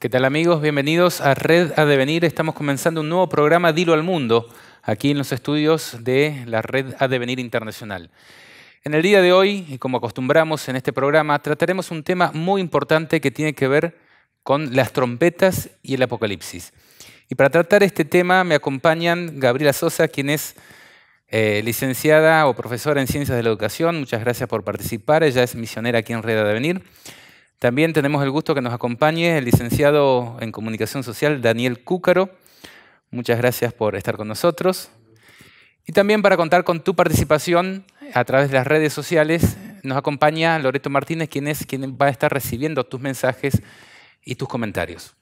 ¿Qué tal amigos? Bienvenidos a Red a Devenir. Estamos comenzando un nuevo programa Dilo al Mundo, aquí en los estudios de la Red a Devenir Internacional. En el día de hoy, y como acostumbramos en este programa, trataremos un tema muy importante que tiene que ver con las trompetas y el apocalipsis. Y para tratar este tema me acompañan Gabriela Sosa, quien es eh, licenciada o profesora en Ciencias de la Educación. Muchas gracias por participar. Ella es misionera aquí en Red a Devenir. También tenemos el gusto que nos acompañe el licenciado en Comunicación Social Daniel Cúcaro. Muchas gracias por estar con nosotros. Y también para contar con tu participación a través de las redes sociales, nos acompaña Loreto Martínez, quien es quien va a estar recibiendo tus mensajes y tus comentarios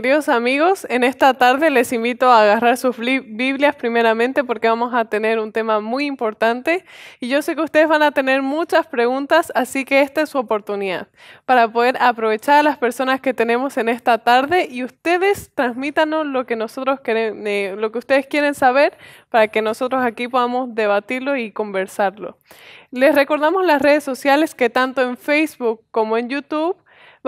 queridos amigos, en esta tarde les invito a agarrar sus Biblias primeramente porque vamos a tener un tema muy importante y yo sé que ustedes van a tener muchas preguntas, así que esta es su oportunidad para poder aprovechar a las personas que tenemos en esta tarde y ustedes transmítanos lo que nosotros queremos, eh, lo que ustedes quieren saber para que nosotros aquí podamos debatirlo y conversarlo. Les recordamos las redes sociales que tanto en Facebook como en YouTube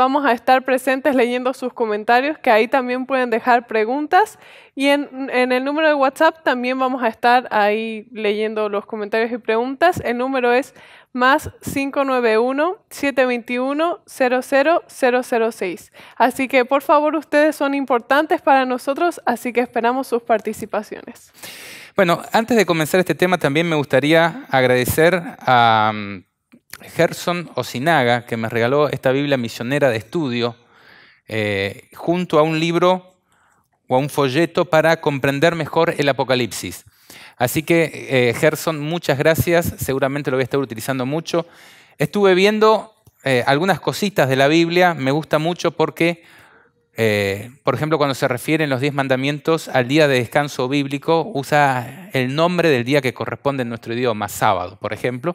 vamos a estar presentes leyendo sus comentarios, que ahí también pueden dejar preguntas. Y en, el número de WhatsApp también vamos a estar ahí leyendo los comentarios y preguntas. El número es más 591-721-00006. Así que por favor, ustedes son importantes para nosotros, así que esperamos sus participaciones. Bueno, antes de comenzar este tema, también me gustaría agradecer a... Gerson Osinaga, que me regaló esta Biblia misionera de estudio, eh, junto a un libro o a un folleto para comprender mejor el Apocalipsis. Así que, eh, Gerson, muchas gracias. Seguramente lo voy a estar utilizando mucho. Estuve viendo eh, algunas cositas de la Biblia. Me gusta mucho porque, eh, por ejemplo, cuando se refieren los diez mandamientos al día de descanso bíblico, usa el nombre del día que corresponde en nuestro idioma, sábado, por ejemplo.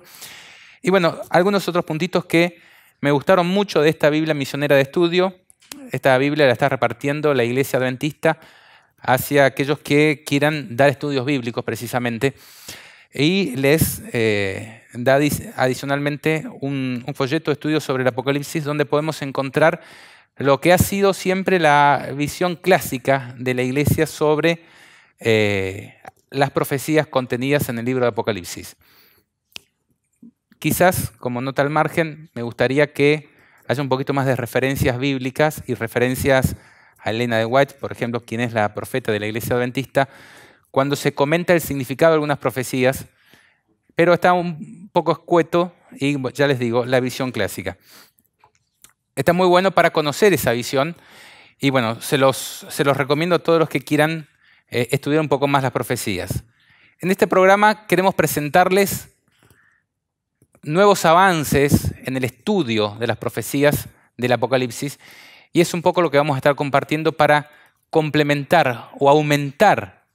Y bueno, algunos otros puntitos que me gustaron mucho de esta Biblia misionera de estudio. Esta Biblia la está repartiendo la iglesia adventista hacia aquellos que quieran dar estudios bíblicos precisamente. Y les eh, da adicionalmente un, folleto de estudio sobre el Apocalipsis donde podemos encontrar lo que ha sido siempre la visión clásica de la iglesia sobre eh, las profecías contenidas en el libro de Apocalipsis quizás, como nota al margen, me gustaría que haya un poquito más de referencias bíblicas y referencias a Elena de White, por ejemplo, quien es la profeta de la iglesia adventista, cuando se comenta el significado de algunas profecías, pero está un poco escueto y ya les digo, la visión clásica. Está muy bueno para conocer esa visión y bueno, se los, se los recomiendo a todos los que quieran eh, estudiar un poco más las profecías. En este programa queremos presentarles nuevos avances en el estudio de las profecías del Apocalipsis y es un poco lo que vamos a estar compartiendo para complementar o aumentar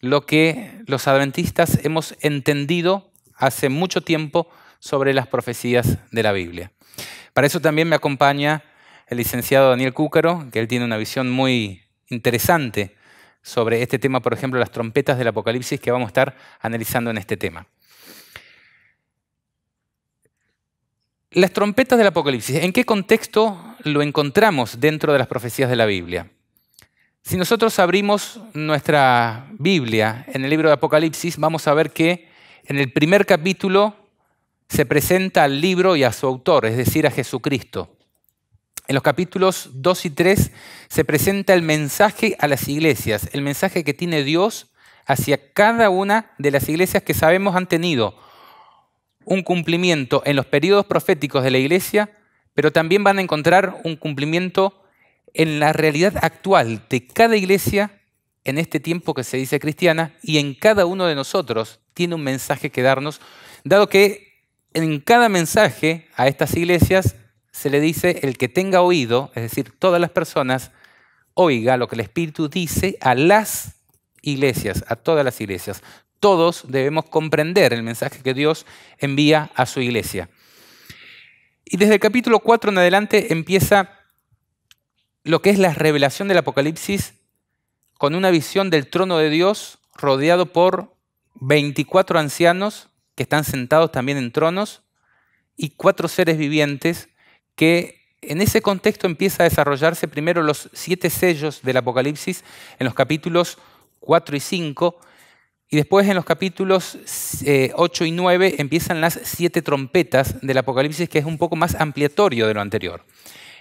lo que los adventistas hemos entendido hace mucho tiempo sobre las profecías de la Biblia. Para eso también me acompaña el licenciado Daniel Cúcaro, que él tiene una visión muy interesante sobre este tema, por ejemplo, las trompetas del Apocalipsis que vamos a estar analizando en este tema. Las trompetas del Apocalipsis, ¿en qué contexto lo encontramos dentro de las profecías de la Biblia? Si nosotros abrimos nuestra Biblia en el libro de Apocalipsis, vamos a ver que en el primer capítulo se presenta al libro y a su autor, es decir, a Jesucristo. En los capítulos 2 y 3 se presenta el mensaje a las iglesias, el mensaje que tiene Dios hacia cada una de las iglesias que sabemos han tenido un cumplimiento en los periodos proféticos de la iglesia, pero también van a encontrar un cumplimiento en la realidad actual de cada iglesia en este tiempo que se dice cristiana y en cada uno de nosotros tiene un mensaje que darnos, dado que en cada mensaje a estas iglesias se le dice el que tenga oído, es decir, todas las personas, oiga lo que el Espíritu dice a las iglesias, a todas las iglesias. Todos debemos comprender el mensaje que Dios envía a su iglesia. Y desde el capítulo 4 en adelante empieza lo que es la revelación del Apocalipsis con una visión del trono de Dios rodeado por 24 ancianos que están sentados también en tronos y cuatro seres vivientes que en ese contexto empieza a desarrollarse primero los siete sellos del Apocalipsis en los capítulos 4 y 5 y después en los capítulos 8 eh, y 9 empiezan las siete trompetas del Apocalipsis, que es un poco más ampliatorio de lo anterior.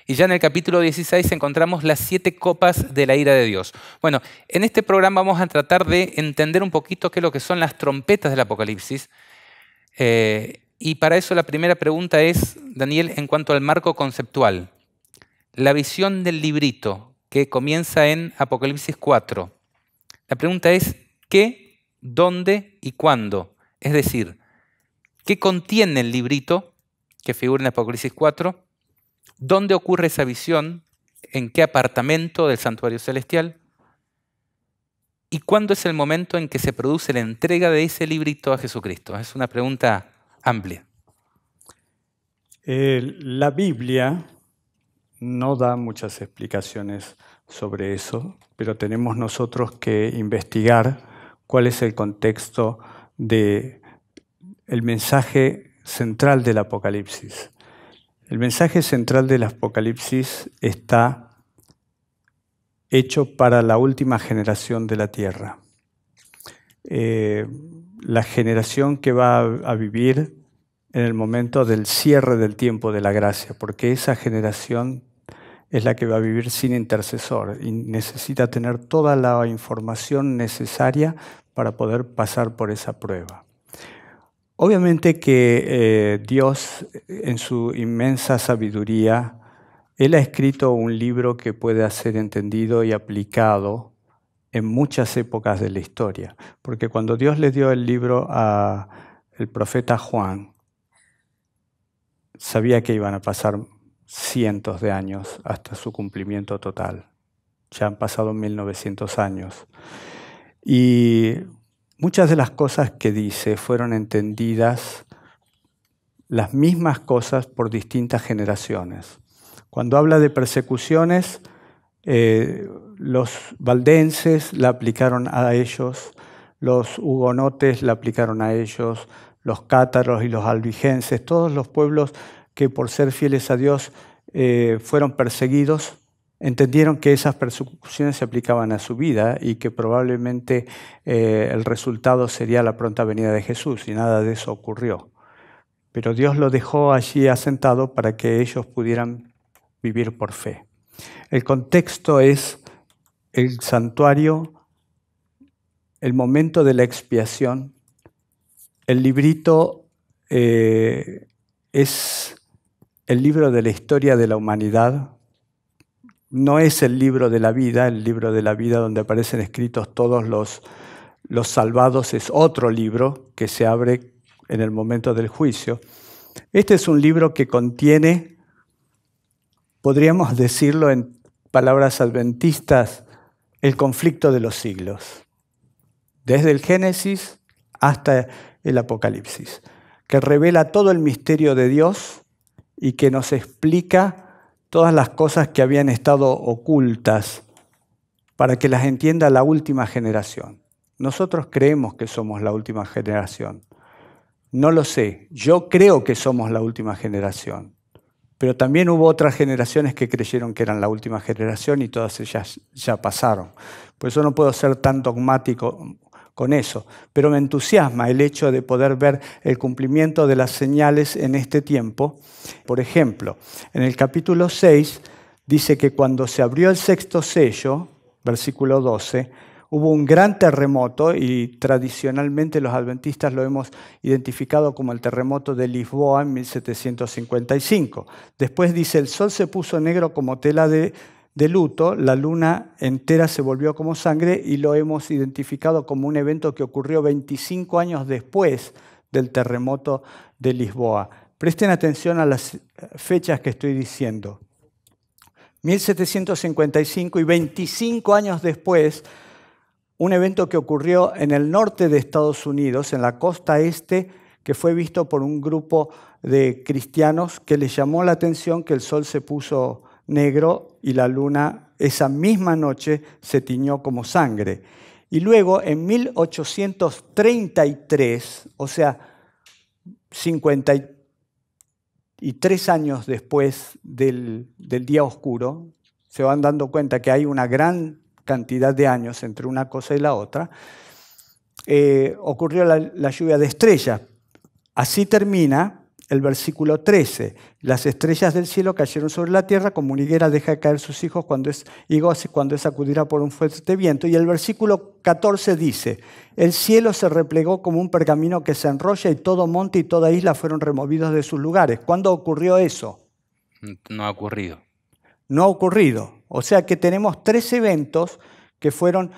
Y ya en el capítulo 16 encontramos las siete copas de la ira de Dios. Bueno, en este programa vamos a tratar de entender un poquito qué es lo que son las trompetas del Apocalipsis. Eh, y para eso la primera pregunta es, Daniel, en cuanto al marco conceptual. La visión del librito que comienza en Apocalipsis 4. La pregunta es, ¿qué dónde y cuándo. Es decir, ¿qué contiene el librito que figura en Apocalipsis 4? ¿Dónde ocurre esa visión? ¿En qué apartamento del santuario celestial? ¿Y cuándo es el momento en que se produce la entrega de ese librito a Jesucristo? Es una pregunta amplia. Eh, la Biblia no da muchas explicaciones sobre eso, pero tenemos nosotros que investigar cuál es el contexto del el mensaje central del Apocalipsis. El mensaje central del Apocalipsis está hecho para la última generación de la Tierra. Eh, la generación que va a vivir en el momento del cierre del tiempo de la gracia, porque esa generación es la que va a vivir sin intercesor y necesita tener toda la información necesaria para poder pasar por esa prueba. Obviamente que eh, Dios, en su inmensa sabiduría, Él ha escrito un libro que puede ser entendido y aplicado en muchas épocas de la historia. Porque cuando Dios le dio el libro al profeta Juan, sabía que iban a pasar cientos de años hasta su cumplimiento total. Ya han pasado 1900 años. Y muchas de las cosas que dice fueron entendidas, las mismas cosas, por distintas generaciones. Cuando habla de persecuciones, eh, los valdenses la aplicaron a ellos, los hugonotes la aplicaron a ellos, los cátaros y los albigenses, todos los pueblos que por ser fieles a Dios eh, fueron perseguidos, entendieron que esas persecuciones se aplicaban a su vida y que probablemente eh, el resultado sería la pronta venida de Jesús y nada de eso ocurrió. Pero Dios lo dejó allí asentado para que ellos pudieran vivir por fe. El contexto es el santuario, el momento de la expiación. El librito eh, es el libro de la historia de la humanidad no es el libro de la vida, el libro de la vida donde aparecen escritos todos los, salvados es otro libro que se abre en el momento del juicio. Este es un libro que contiene, podríamos decirlo en palabras adventistas, el conflicto de los siglos, desde el Génesis hasta el Apocalipsis, que revela todo el misterio de Dios y que nos explica todas las cosas que habían estado ocultas para que las entienda la última generación. Nosotros creemos que somos la última generación. No lo sé, yo creo que somos la última generación, pero también hubo otras generaciones que creyeron que eran la última generación y todas ellas ya pasaron. Por eso no puedo ser tan dogmático eso, pero me entusiasma el hecho de poder ver el cumplimiento de las señales en este tiempo. Por ejemplo, en el capítulo 6 dice que cuando se abrió el sexto sello, versículo 12, hubo un gran terremoto y tradicionalmente los adventistas lo hemos identificado como el terremoto de Lisboa en 1755. Después dice, el sol se puso negro como tela de de luto, la luna entera se volvió como sangre y lo hemos identificado como un evento que ocurrió 25 años después del terremoto de Lisboa. Presten atención a las fechas que estoy diciendo. 1755 y 25 años después, un evento que ocurrió en el norte de Estados Unidos, en la costa este, que fue visto por un grupo de cristianos que les llamó la atención que el sol se puso negro y la luna esa misma noche se tiñó como sangre. Y luego en 1833, o sea, 53 años después del, día oscuro, se van dando cuenta que hay una gran cantidad de años entre una cosa y la otra, eh, ocurrió la, la lluvia de estrellas. Así termina el versículo 13. Las estrellas del cielo cayeron sobre la tierra, como una higuera deja caer sus hijos cuando es higos, cuando es sacudida por un fuerte viento. Y el versículo 14 dice, el cielo se replegó como un pergamino que se enrolla y todo monte y toda isla fueron removidos de sus lugares. ¿Cuándo ocurrió eso? No ha ocurrido. No ha ocurrido. O sea que tenemos tres eventos que fueron...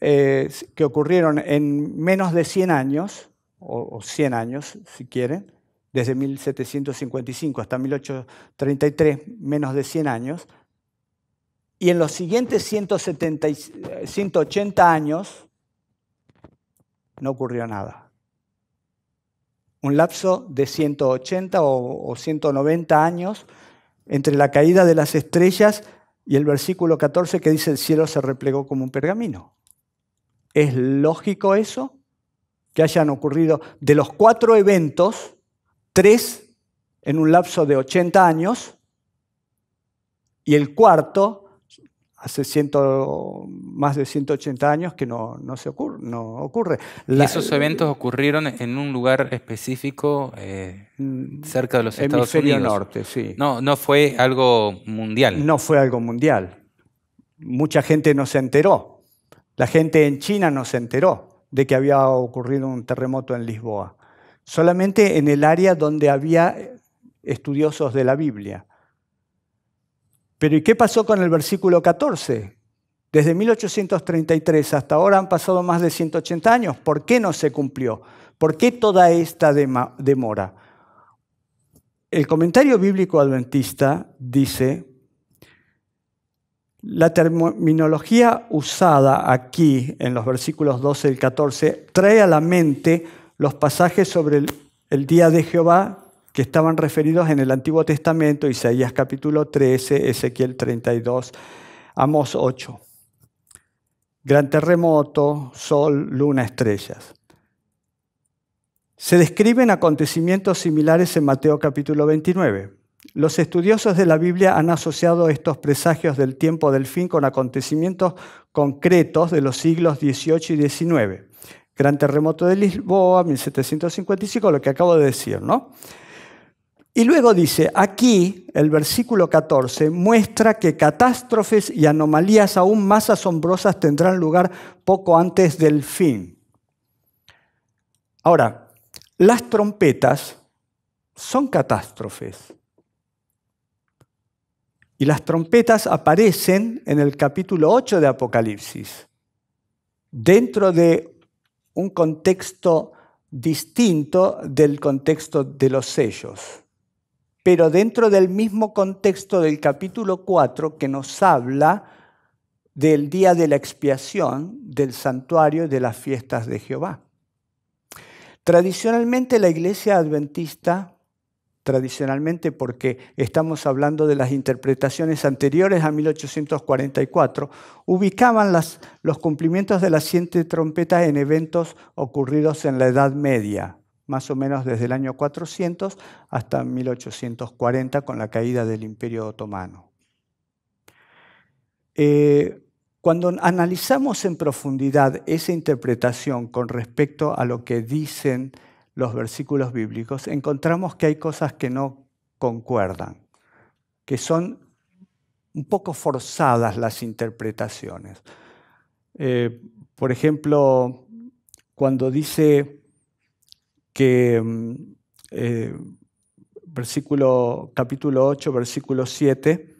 Eh, que ocurrieron en menos de 100 años, o, 100 años si quieren, desde 1755 hasta 1833, menos de 100 años, y en los siguientes 180 eh, años no ocurrió nada. Un lapso de 180 o, o 190 años entre la caída de las estrellas y el versículo 14 que dice el cielo se replegó como un pergamino. ¿Es lógico eso? Que hayan ocurrido de los cuatro eventos, tres en un lapso de 80 años y el cuarto hace ciento, más de 180 años que no, se ocurre, no ocurre. esos eventos ocurrieron en un lugar específico eh, mm, cerca de los Estados Unidos? norte, sí. No, no fue algo mundial. No fue algo mundial. Mucha gente no se enteró. La gente en China no se enteró de que había ocurrido un terremoto en Lisboa solamente en el área donde había eh, estudiosos de la Biblia. Pero ¿y qué pasó con el versículo 14? Desde 1833 hasta ahora han pasado más de 180 años. ¿Por qué no se cumplió? ¿Por qué toda esta demora? El comentario bíblico adventista dice, la terminología usada aquí en los versículos 12 y 14 trae a la mente los pasajes sobre el, día de Jehová que estaban referidos en el Antiguo Testamento, Isaías capítulo 13, Ezequiel 32, Amos 8. Gran terremoto, sol, luna, estrellas. Se describen acontecimientos similares en Mateo capítulo 29. Los estudiosos de la Biblia han asociado estos presagios del tiempo del fin con acontecimientos concretos de los siglos XVIII y XIX. Gran terremoto de Lisboa, 1755, lo que acabo de decir, ¿no? Y luego dice, aquí el versículo 14 muestra que catástrofes y anomalías aún más asombrosas tendrán lugar poco antes del fin. Ahora, las trompetas son catástrofes. Y las trompetas aparecen en el capítulo 8 de Apocalipsis, dentro de un contexto distinto del contexto de los sellos, pero dentro del mismo contexto del capítulo 4 que nos habla del día de la expiación, del santuario, de las fiestas de Jehová. Tradicionalmente la iglesia adventista tradicionalmente porque estamos hablando de las interpretaciones anteriores a 1844, ubicaban los cumplimientos de la siete trompetas en eventos ocurridos en la Edad Media, más o menos desde el año 400 hasta 1840 con la caída del Imperio Otomano. Eh, cuando analizamos en profundidad esa interpretación con respecto a lo que dicen los versículos bíblicos, encontramos que hay cosas que no concuerdan, que son un poco forzadas las interpretaciones. Eh, por ejemplo, cuando dice que, eh, versículo, capítulo 8, versículo 7,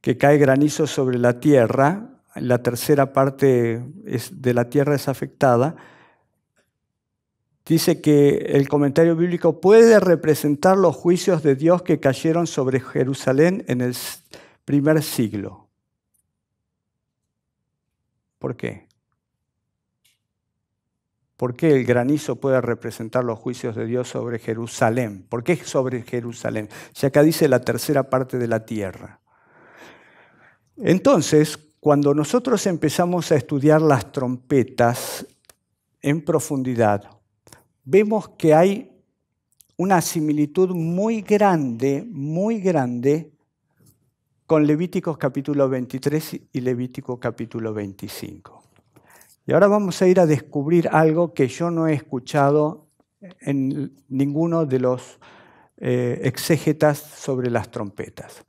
que cae granizo sobre la tierra, la tercera parte de la tierra es afectada, dice que el comentario bíblico puede representar los juicios de Dios que cayeron sobre Jerusalén en el primer siglo. ¿Por qué? ¿Por qué el granizo puede representar los juicios de Dios sobre Jerusalén? ¿Por qué sobre Jerusalén? Ya acá dice la tercera parte de la tierra. Entonces, cuando nosotros empezamos a estudiar las trompetas en profundidad, vemos que hay una similitud muy grande, muy grande con Levíticos capítulo 23 y Levítico capítulo 25. Y ahora vamos a ir a descubrir algo que yo no he escuchado en ninguno de los eh, exégetas sobre las trompetas.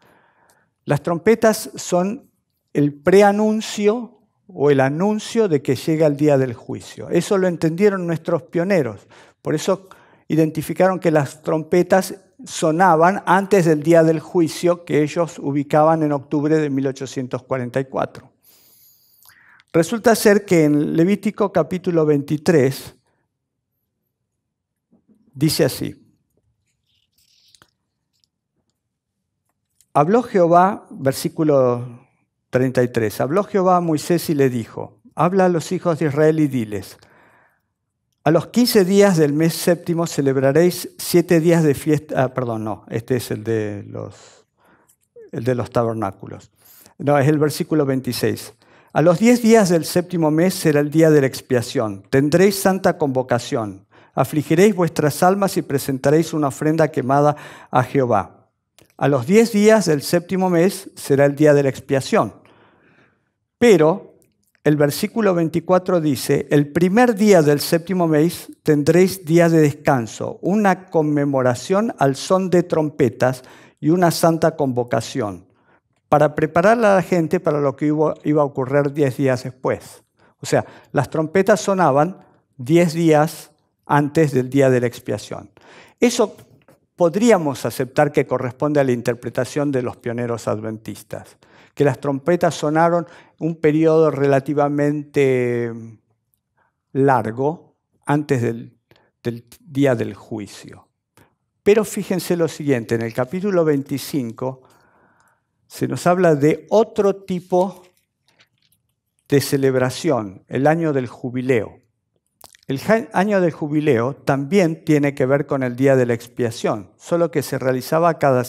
Las trompetas son el preanuncio o el anuncio de que llega el día del juicio. Eso lo entendieron nuestros pioneros. Por eso identificaron que las trompetas sonaban antes del día del juicio que ellos ubicaban en octubre de 1844. Resulta ser que en Levítico capítulo 23 dice así, Habló Jehová, versículo 33, habló Jehová a Moisés y le dijo, habla a los hijos de Israel y diles, a los 15 días del mes séptimo celebraréis siete días de fiesta. Ah, perdón, no, este es el de los, el de los tabernáculos. No, es el versículo 26. A los 10 días del séptimo mes será el día de la expiación. Tendréis santa convocación. Afligiréis vuestras almas y presentaréis una ofrenda quemada a Jehová. A los 10 días del séptimo mes será el día de la expiación. Pero el versículo 24 dice, el primer día del séptimo mes tendréis día de descanso, una conmemoración al son de trompetas y una santa convocación, para preparar a la gente para lo que iba a ocurrir diez días después. O sea, las trompetas sonaban diez días antes del día de la expiación. Eso podríamos aceptar que corresponde a la interpretación de los pioneros adventistas que las trompetas sonaron un periodo relativamente largo antes del, del día del juicio. Pero fíjense lo siguiente, en el capítulo 25 se nos habla de otro tipo de celebración, el año del jubileo. El año del jubileo también tiene que ver con el día de la expiación, solo que se realizaba cada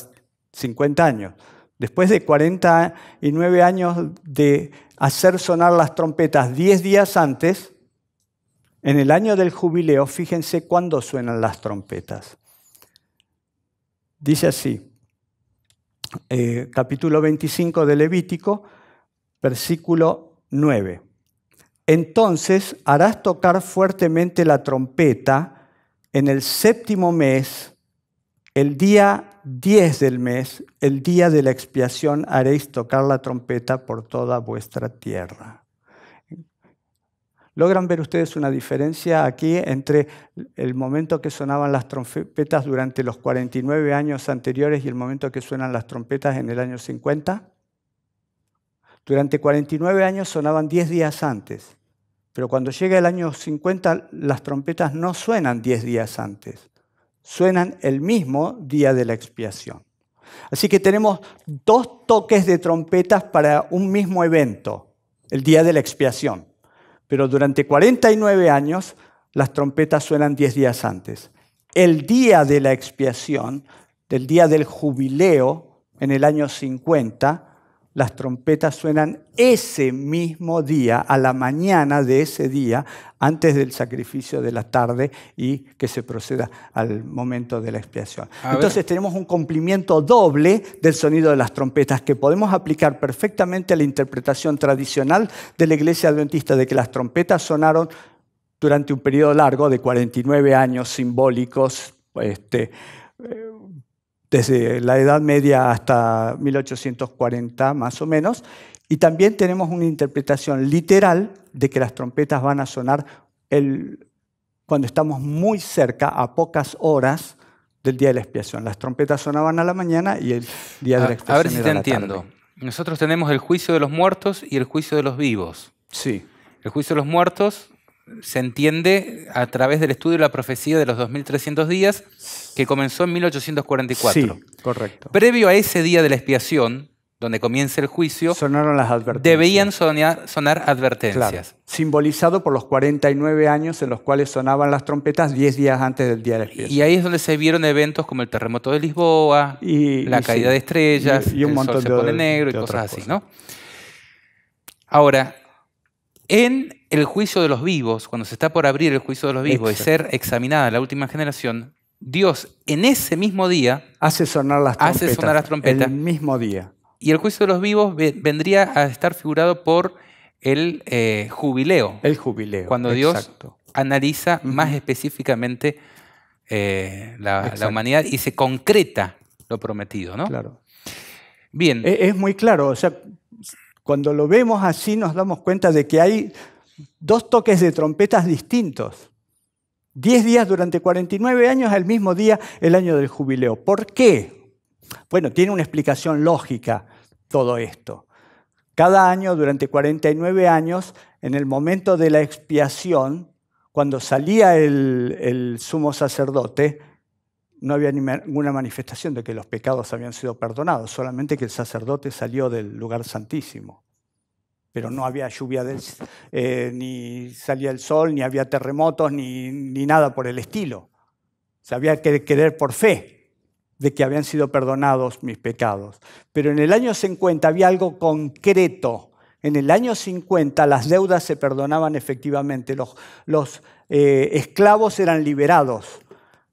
50 años. Después de 49 años de hacer sonar las trompetas 10 días antes, en el año del jubileo, fíjense cuándo suenan las trompetas. Dice así, eh, capítulo 25 de Levítico, versículo 9. Entonces harás tocar fuertemente la trompeta en el séptimo mes el día 10 del mes, el día de la expiación, haréis tocar la trompeta por toda vuestra tierra. ¿Logran ver ustedes una diferencia aquí entre el momento que sonaban las trompetas durante los 49 años anteriores y el momento que suenan las trompetas en el año 50? Durante 49 años sonaban 10 días antes, pero cuando llega el año 50 las trompetas no suenan 10 días antes, suenan el mismo día de la expiación. Así que tenemos dos toques de trompetas para un mismo evento, el día de la expiación. Pero durante 49 años las trompetas suenan 10 días antes. El día de la expiación, del día del jubileo, en el año 50, las trompetas suenan ese mismo día, a la mañana de ese día, antes del sacrificio de la tarde y que se proceda al momento de la expiación. Entonces tenemos un cumplimiento doble del sonido de las trompetas que podemos aplicar perfectamente a la interpretación tradicional de la iglesia adventista de que las trompetas sonaron durante un periodo largo de 49 años simbólicos. Este, eh, desde la Edad Media hasta 1840 más o menos, y también tenemos una interpretación literal de que las trompetas van a sonar cuando estamos muy cerca, a pocas horas del día de la expiación. Las trompetas sonaban a la mañana y el día de la expiación. A ver si te entiendo. Nosotros tenemos el juicio de los muertos y el juicio de los vivos. Sí. El juicio de los muertos se entiende a través del estudio de la profecía de los 2300 días que comenzó en 1844. Sí, correcto. Previo a ese día de la expiación, donde comienza el juicio, sonaron las advertencias. Debían sonar, sonar advertencias. Simbolizado por los 49 años en los cuales sonaban las trompetas 10 días antes del día de la expiación. Y ahí es donde se vieron eventos como el terremoto de Lisboa, y, la caída de estrellas, y, el se pone negro y cosas, así, ¿no? Ahora, en el juicio de los vivos, cuando se está por abrir el juicio de los vivos y ser examinada la última generación, Dios en ese mismo día hace sonar las trompetas. Hace las trompetas. El mismo día. Y el juicio de los vivos vendría a estar figurado por el eh, jubileo. El jubileo. Cuando Dios analiza más específicamente eh, la, humanidad y se concreta lo prometido, ¿no? Claro. Bien. Es, es muy claro, o sea, cuando lo vemos así nos damos cuenta de que hay dos toques de trompetas distintos. Diez días durante 49 años, al mismo día, el año del jubileo. ¿Por qué? Bueno, tiene una explicación lógica todo esto. Cada año, durante 49 años, en el momento de la expiación, cuando salía el, el sumo sacerdote, no había ninguna manifestación de que los pecados habían sido perdonados, solamente que el sacerdote salió del lugar santísimo pero no había lluvia, eh, ni salía el sol, ni había terremotos, ni, nada por el estilo. Se había que querer por fe de que habían sido perdonados mis pecados. Pero en el año 50 había algo concreto. En el año 50 las deudas se perdonaban efectivamente, los, los eh, esclavos eran liberados,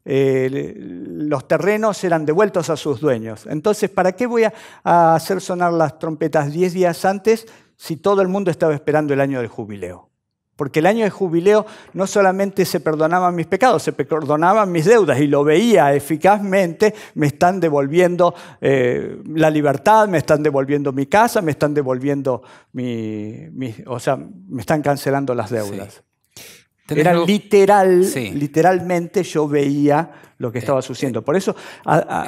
eh, los terrenos eran devueltos a sus dueños. Entonces, ¿para qué voy a, a hacer sonar las trompetas 10 días antes si todo el mundo estaba esperando el año del jubileo? Porque el año de jubileo no solamente se perdonaban mis pecados, se perdonaban mis deudas y lo veía eficazmente, me están devolviendo eh, la libertad, me están devolviendo mi casa, me están devolviendo mi, o sea, me están cancelando las deudas. literal, literalmente yo veía lo que eh, estaba sucediendo. Eh, Por eso...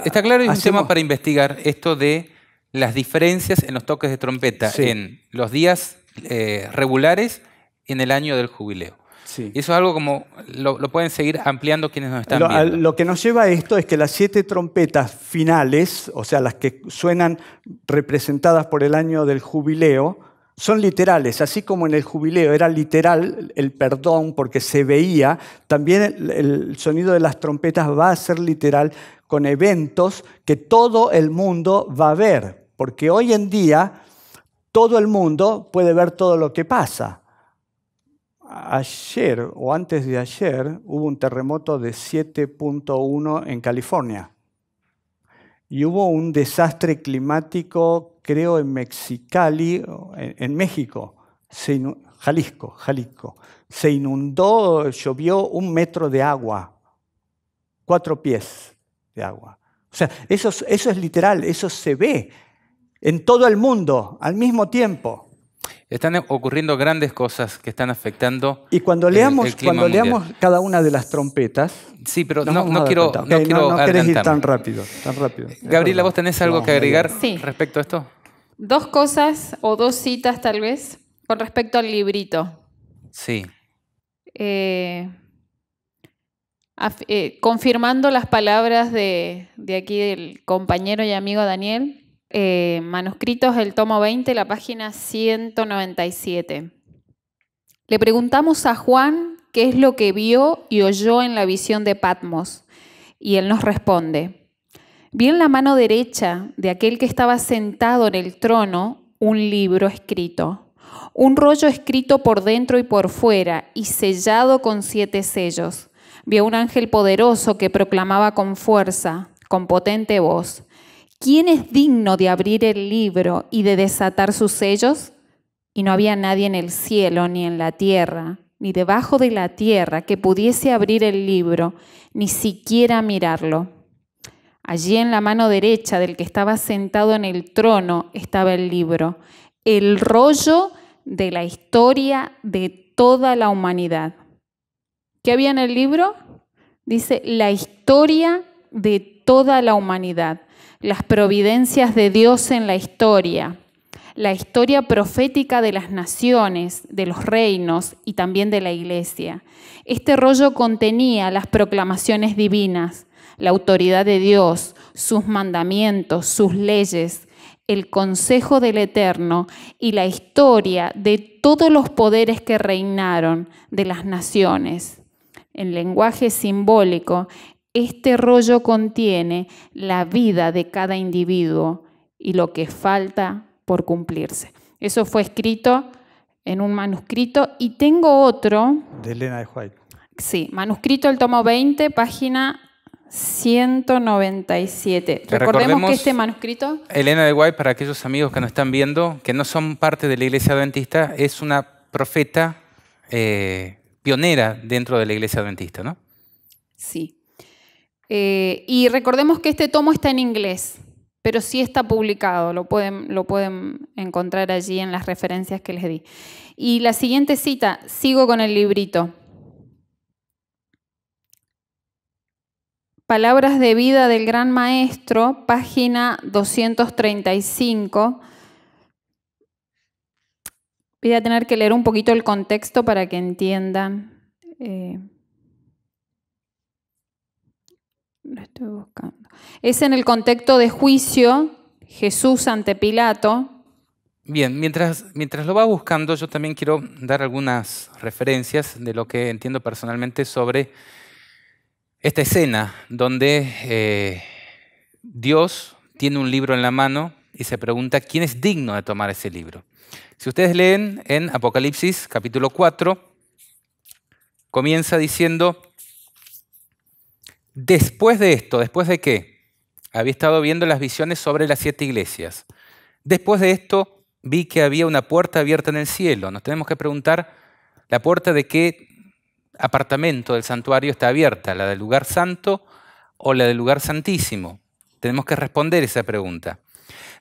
Está claro, y un tema para investigar esto de las diferencias en los toques de trompeta en los días eh, regulares en el año del jubileo. Eso es algo como lo, pueden seguir ampliando quienes nos están viendo. Lo que nos lleva a esto es que las siete trompetas finales, o sea, las que suenan representadas por el año del jubileo, son literales, así como en el jubileo era literal el perdón porque se veía, también el sonido de las trompetas va a ser literal con eventos que todo el mundo va a ver porque hoy en día todo el mundo puede ver todo lo que pasa. Ayer o antes de ayer hubo un terremoto de 7.1 en California y hubo un desastre climático, creo, en Mexicali, en, México, Jalisco, Jalisco. Se inundó, llovió un metro de agua, cuatro pies de agua. O sea, eso, eso es literal, eso se ve en todo el mundo al mismo tiempo. Están ocurriendo grandes cosas que están afectando. Y cuando leamos, cuando leamos cada una de las trompetas. Sí, pero no, quiero, no quiero ir tan rápido, tan rápido. Gabriela, ¿vos tenés algo que agregar respecto a esto? Dos cosas o dos citas tal vez con respecto al librito. Sí. Eh, eh, confirmando las palabras de, de aquí del compañero y amigo Daniel, eh, manuscritos del tomo 20, la página 197. Le preguntamos a Juan qué es lo que vio y oyó en la visión de Patmos, y él nos responde, vi en la mano derecha de aquel que estaba sentado en el trono un libro escrito, un rollo escrito por dentro y por fuera, y sellado con siete sellos. Vi a un ángel poderoso que proclamaba con fuerza, con potente voz, ¿quién es digno de abrir el libro y de desatar sus sellos? Y no había nadie en el cielo, ni en la tierra, ni debajo de la tierra, que pudiese abrir el libro, ni siquiera mirarlo. Allí en la mano derecha del que estaba sentado en el trono estaba el libro, el rollo de la historia de toda la humanidad. ¿Qué había en el libro? Dice, la historia de toda la humanidad las providencias de Dios en la historia, la historia profética de las naciones, de los reinos y también de la iglesia. Este rollo contenía las proclamaciones divinas, la autoridad de Dios, sus mandamientos, sus leyes, el consejo del Eterno y la historia de todos los poderes que reinaron de las naciones. En lenguaje simbólico, este rollo contiene la vida de cada individuo y lo que falta por cumplirse. Eso fue escrito en un manuscrito y tengo otro. De Elena de White. Sí, manuscrito el tomo 20, página 197. Recordemos, que este manuscrito... Elena de White, para aquellos amigos que nos están viendo, que no son parte de la iglesia adventista, es una profeta eh, pionera dentro de la iglesia adventista, ¿no? Sí, eh, y recordemos que este tomo está en inglés, pero sí está publicado, lo pueden, lo pueden encontrar allí en las referencias que les di. Y la siguiente cita, sigo con el librito. Palabras de vida del gran maestro, página 235. Voy a tener que leer un poquito el contexto para que entiendan. Eh, estoy buscando. Es en el contexto de juicio, Jesús ante Pilato. Bien, mientras, mientras lo va buscando, yo también quiero dar algunas referencias de lo que entiendo personalmente sobre esta escena donde eh, Dios tiene un libro en la mano y se pregunta quién es digno de tomar ese libro. Si ustedes leen en Apocalipsis capítulo 4, comienza diciendo, Después de esto, después de qué? Había estado viendo las visiones sobre las siete iglesias. Después de esto, vi que había una puerta abierta en el cielo. Nos tenemos que preguntar, ¿la puerta de qué apartamento del santuario está abierta? ¿La del lugar santo o la del lugar santísimo? Tenemos que responder esa pregunta.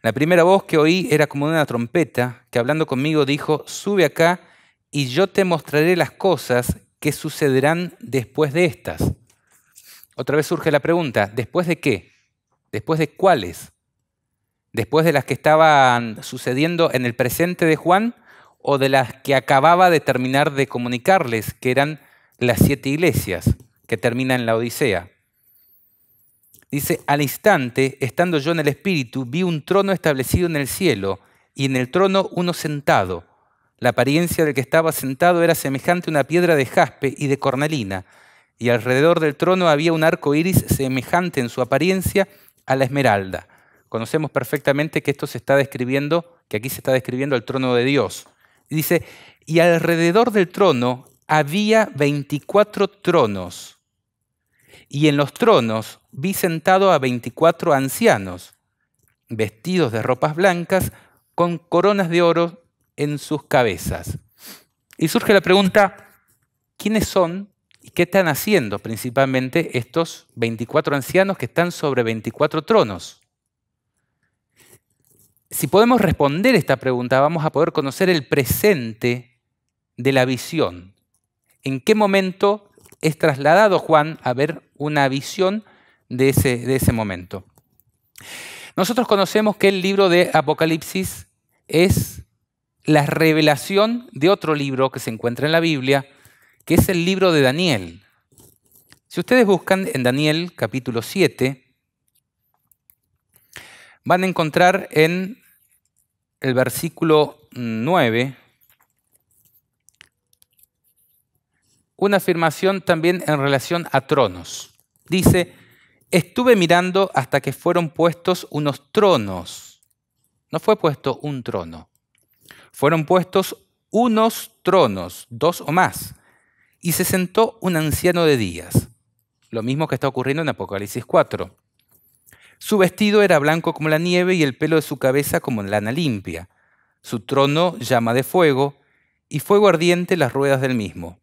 La primera voz que oí era como una trompeta que hablando conmigo dijo, sube acá y yo te mostraré las cosas que sucederán después de estas. Otra vez surge la pregunta, ¿después de qué? ¿Después de cuáles? ¿Después de las que estaban sucediendo en el presente de Juan o de las que acababa de terminar de comunicarles, que eran las siete iglesias que terminan en la Odisea? Dice, al instante, estando yo en el Espíritu, vi un trono establecido en el cielo y en el trono uno sentado. La apariencia del que estaba sentado era semejante a una piedra de jaspe y de cornalina y alrededor del trono había un arco iris semejante en su apariencia a la esmeralda. Conocemos perfectamente que esto se está describiendo, que aquí se está describiendo el trono de Dios. dice, y alrededor del trono había 24 tronos, y en los tronos vi sentado a 24 ancianos, vestidos de ropas blancas, con coronas de oro en sus cabezas. Y surge la pregunta, ¿quiénes son ¿Y qué están haciendo principalmente estos 24 ancianos que están sobre 24 tronos? Si podemos responder esta pregunta, vamos a poder conocer el presente de la visión. ¿En qué momento es trasladado Juan a ver una visión de ese, de ese momento? Nosotros conocemos que el libro de Apocalipsis es la revelación de otro libro que se encuentra en la Biblia, que es el libro de Daniel. Si ustedes buscan en Daniel capítulo 7, van a encontrar en el versículo 9 una afirmación también en relación a tronos. Dice, estuve mirando hasta que fueron puestos unos tronos. No fue puesto un trono. Fueron puestos unos tronos, dos o más, y se sentó un anciano de días, lo mismo que está ocurriendo en Apocalipsis 4. Su vestido era blanco como la nieve y el pelo de su cabeza como lana limpia. Su trono llama de fuego y fuego ardiente las ruedas del mismo.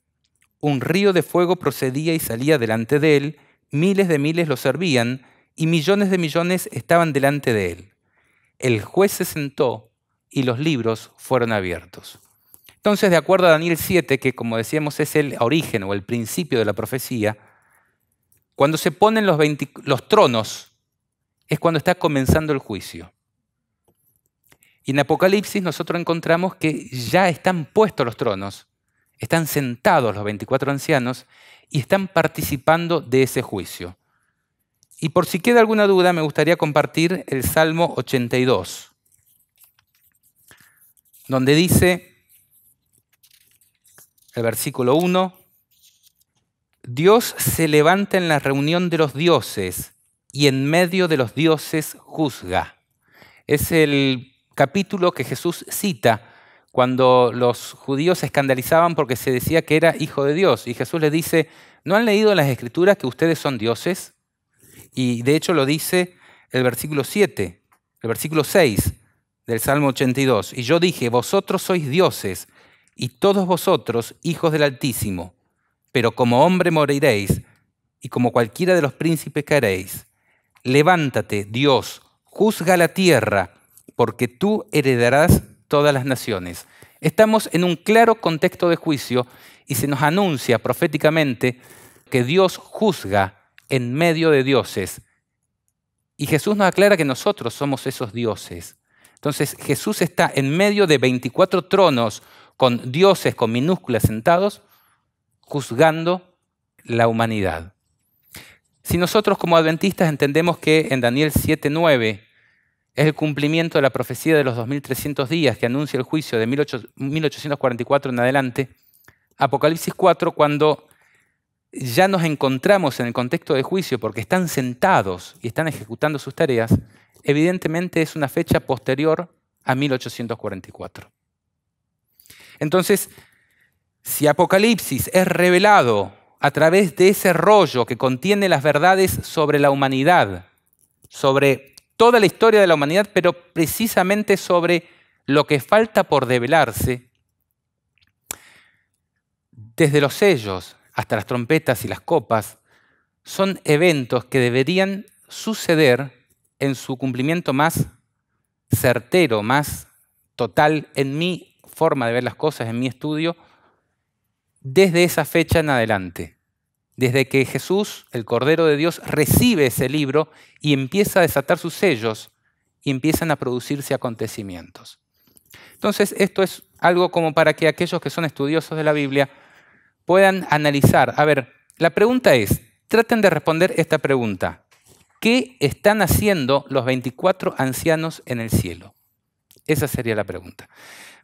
Un río de fuego procedía y salía delante de él, miles de miles lo servían y millones de millones estaban delante de él. El juez se sentó y los libros fueron abiertos. Entonces, de acuerdo a Daniel 7, que como decíamos es el origen o el principio de la profecía, cuando se ponen los, tronos es cuando está comenzando el juicio. Y en Apocalipsis nosotros encontramos que ya están puestos los tronos, están sentados los 24 ancianos y están participando de ese juicio. Y por si queda alguna duda, me gustaría compartir el Salmo 82, donde dice, el versículo 1, Dios se levanta en la reunión de los dioses y en medio de los dioses juzga. Es el capítulo que Jesús cita cuando los judíos se escandalizaban porque se decía que era hijo de Dios. Y Jesús les dice, ¿no han leído las escrituras que ustedes son dioses? Y de hecho lo dice el versículo 7, el versículo 6 del Salmo 82. Y yo dije, vosotros sois dioses y todos vosotros, hijos del Altísimo, pero como hombre moriréis, y como cualquiera de los príncipes caeréis. Levántate, Dios, juzga la tierra, porque tú heredarás todas las naciones. Estamos en un claro contexto de juicio y se nos anuncia proféticamente que Dios juzga en medio de dioses. Y Jesús nos aclara que nosotros somos esos dioses. Entonces Jesús está en medio de 24 tronos con dioses con minúsculas sentados, juzgando la humanidad. Si nosotros como adventistas entendemos que en Daniel 7.9 es el cumplimiento de la profecía de los 2300 días que anuncia el juicio de 1844 en adelante, Apocalipsis 4, cuando ya nos encontramos en el contexto de juicio porque están sentados y están ejecutando sus tareas, evidentemente es una fecha posterior a 1844. Entonces, si Apocalipsis es revelado a través de ese rollo que contiene las verdades sobre la humanidad, sobre toda la historia de la humanidad, pero precisamente sobre lo que falta por develarse, desde los sellos hasta las trompetas y las copas, son eventos que deberían suceder en su cumplimiento más certero, más total en mí forma de ver las cosas en mi estudio desde esa fecha en adelante. Desde que Jesús, el Cordero de Dios, recibe ese libro y empieza a desatar sus sellos y empiezan a producirse acontecimientos. Entonces, esto es algo como para que aquellos que son estudiosos de la Biblia puedan analizar. A ver, la pregunta es, traten de responder esta pregunta. ¿Qué están haciendo los 24 ancianos en el cielo? Esa sería la pregunta.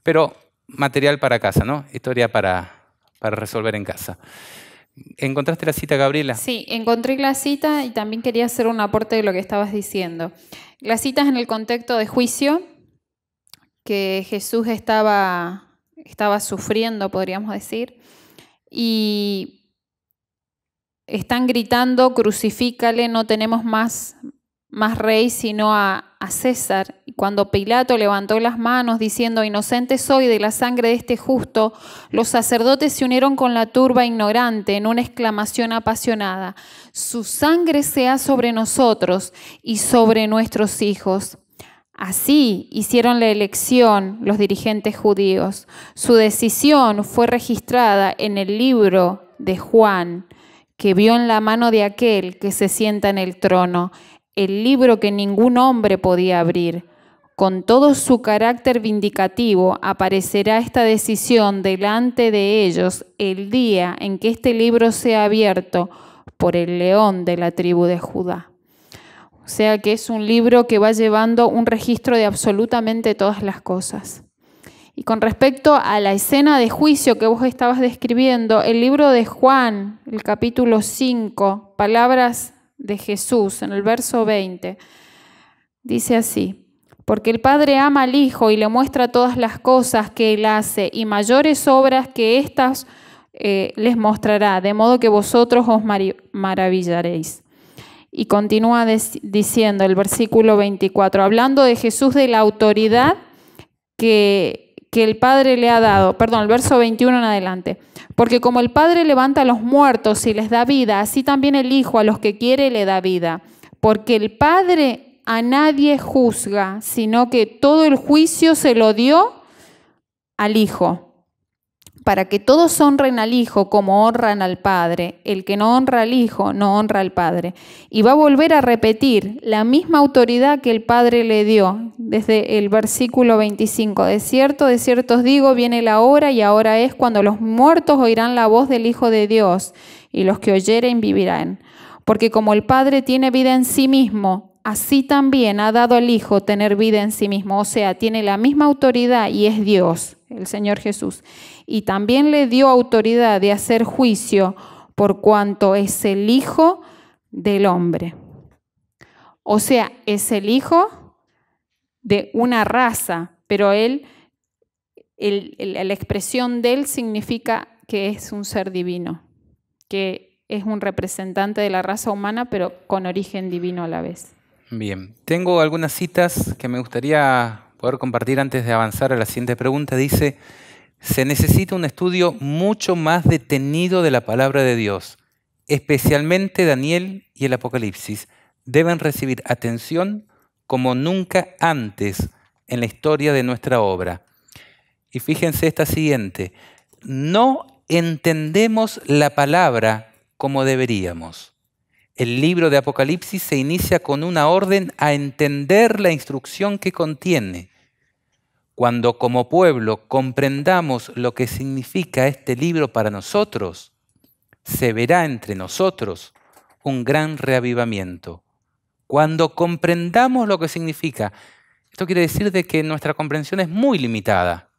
Pero material para casa, ¿no? Historia para, para resolver en casa. ¿Encontraste la cita, Gabriela? Sí, encontré la cita y también quería hacer un aporte de lo que estabas diciendo. La cita es en el contexto de juicio, que Jesús estaba, estaba sufriendo, podríamos decir, y están gritando, crucifícale, no tenemos más, más rey sino a, César. Y cuando Pilato levantó las manos diciendo, inocente soy de la sangre de este justo, los sacerdotes se unieron con la turba ignorante en una exclamación apasionada, su sangre sea sobre nosotros y sobre nuestros hijos. Así hicieron la elección los dirigentes judíos. Su decisión fue registrada en el libro de Juan, que vio en la mano de aquel que se sienta en el trono el libro que ningún hombre podía abrir. Con todo su carácter vindicativo aparecerá esta decisión delante de ellos el día en que este libro sea abierto por el león de la tribu de Judá. O sea que es un libro que va llevando un registro de absolutamente todas las cosas. Y con respecto a la escena de juicio que vos estabas describiendo, el libro de Juan, el capítulo 5, palabras de Jesús en el verso 20. Dice así, porque el Padre ama al Hijo y le muestra todas las cosas que Él hace y mayores obras que éstas eh, les mostrará, de modo que vosotros os maravillaréis. Y continúa diciendo el versículo 24, hablando de Jesús de la autoridad que, que el Padre le ha dado. Perdón, el verso 21 en adelante. Porque como el Padre levanta a los muertos y les da vida, así también el Hijo a los que quiere le da vida. Porque el Padre a nadie juzga, sino que todo el juicio se lo dio al Hijo. Para que todos honren al Hijo como honran al Padre. El que no honra al Hijo no honra al Padre. Y va a volver a repetir la misma autoridad que el Padre le dio desde el versículo 25. De cierto, de cierto os digo, viene la hora y ahora es cuando los muertos oirán la voz del Hijo de Dios y los que oyeren vivirán. Porque como el Padre tiene vida en sí mismo, así también ha dado al Hijo tener vida en sí mismo. O sea, tiene la misma autoridad y es Dios, el Señor Jesús. Y también le dio autoridad de hacer juicio por cuanto es el Hijo del hombre. O sea, es el Hijo de una raza, pero él, la expresión de él significa que es un ser divino, que es un representante de la raza humana, pero con origen divino a la vez. Bien, tengo algunas citas que me gustaría poder compartir antes de avanzar a la siguiente pregunta. Dice, se necesita un estudio mucho más detenido de la palabra de Dios. Especialmente Daniel y el Apocalipsis deben recibir atención como nunca antes en la historia de nuestra obra. Y fíjense esta siguiente, no entendemos la palabra como deberíamos. El libro de Apocalipsis se inicia con una orden a entender la instrucción que contiene. Cuando como pueblo comprendamos lo que significa este libro para nosotros, se verá entre nosotros un gran reavivamiento cuando comprendamos lo que significa, esto quiere decir de que nuestra comprensión es muy limitada.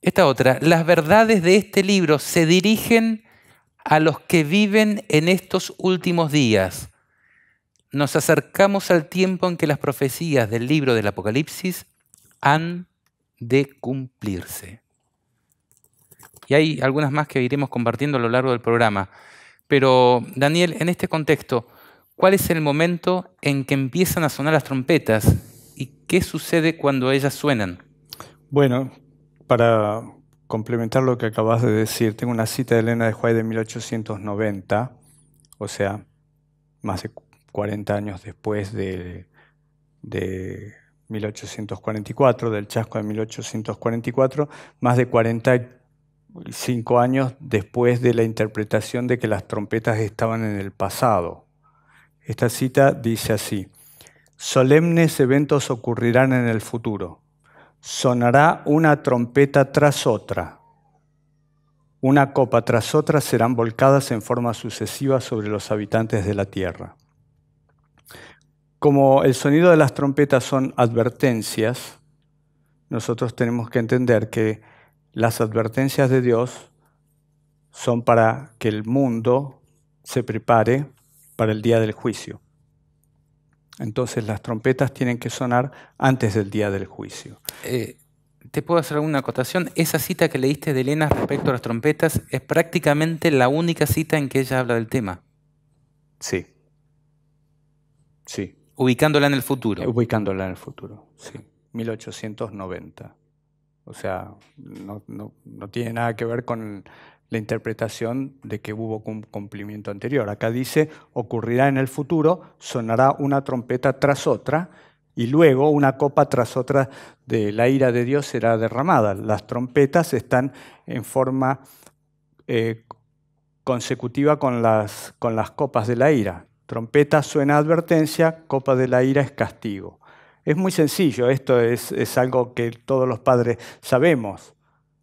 Esta otra, las verdades de este libro se dirigen a los que viven en estos últimos días. Nos acercamos al tiempo en que las profecías del libro del Apocalipsis han de cumplirse. Y hay algunas más que iremos compartiendo a lo largo del programa. Pero, Daniel, en este contexto, cuál es el momento en que empiezan a sonar las trompetas y qué sucede cuando ellas suenan. Bueno, para complementar lo que acabas de decir, tengo una cita de Elena de Juárez de 1890, o sea, más de 40 años después de, de 1844, del chasco de 1844, más de 45 años después de la interpretación de que las trompetas estaban en el pasado. Esta cita dice así, solemnes eventos ocurrirán en el futuro, sonará una trompeta tras otra, una copa tras otra serán volcadas en forma sucesiva sobre los habitantes de la tierra. Como el sonido de las trompetas son advertencias, nosotros tenemos que entender que las advertencias de Dios son para que el mundo se prepare para el día del juicio. Entonces las trompetas tienen que sonar antes del día del juicio. Eh, ¿Te puedo hacer alguna acotación? Esa cita que leíste de Elena respecto a las trompetas es prácticamente la única cita en que ella habla del tema. Sí. Sí. Ubicándola en el futuro. Eh, ubicándola en el futuro, sí. 1890. O sea, no tiene nada que ver con la interpretación de que hubo un cumplimiento anterior. Acá dice, ocurrirá en el futuro, sonará una trompeta tras otra, y luego una copa tras otra de la ira de Dios será derramada. Las trompetas están en forma eh, consecutiva con las, con las copas de la ira. Trompeta suena advertencia, copa de la ira es castigo. Es muy sencillo, esto es, es algo que todos los padres sabemos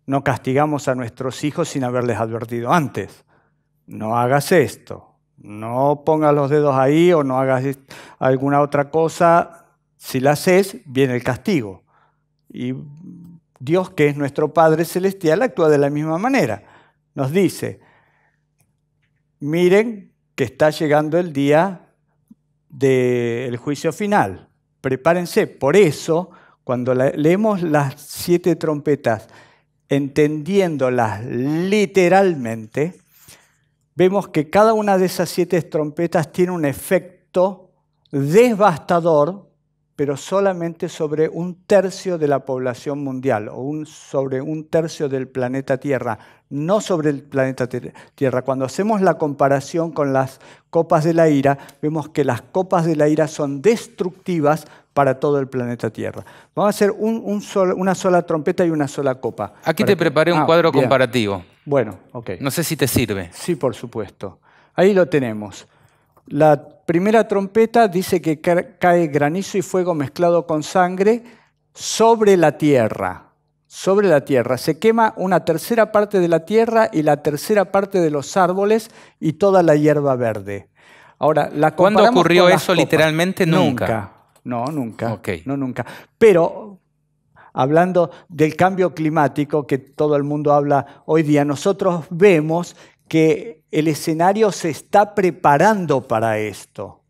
no castigamos a nuestros hijos sin haberles advertido antes. No hagas esto, no pongas los dedos ahí o no hagas alguna otra cosa. Si la haces, viene el castigo. Y Dios, que es nuestro Padre Celestial, actúa de la misma manera. Nos dice, miren que está llegando el día del juicio final. Prepárense. Por eso, cuando leemos las siete trompetas, entendiéndolas literalmente, vemos que cada una de esas siete trompetas tiene un efecto devastador, pero solamente sobre un tercio de la población mundial, o sobre un tercio del planeta Tierra, no sobre el planeta Tierra. Cuando hacemos la comparación con las copas de la ira, vemos que las copas de la ira son destructivas, para todo el planeta Tierra. Vamos a hacer una sola trompeta y una sola copa. Aquí te preparé un ah, cuadro comparativo. Bueno, ok. No sé si te sirve. Sí, por supuesto. Ahí lo tenemos. La primera trompeta dice que cae granizo y fuego mezclado con sangre sobre la tierra. Sobre la tierra. Se quema una tercera parte de la tierra y la tercera parte de los árboles y toda la hierba verde. Ahora, ¿Cuándo ocurrió eso literalmente? Nunca. No, nunca. No, nunca. Pero hablando del cambio climático que todo el mundo habla hoy día, nosotros vemos que el escenario se está preparando para esto.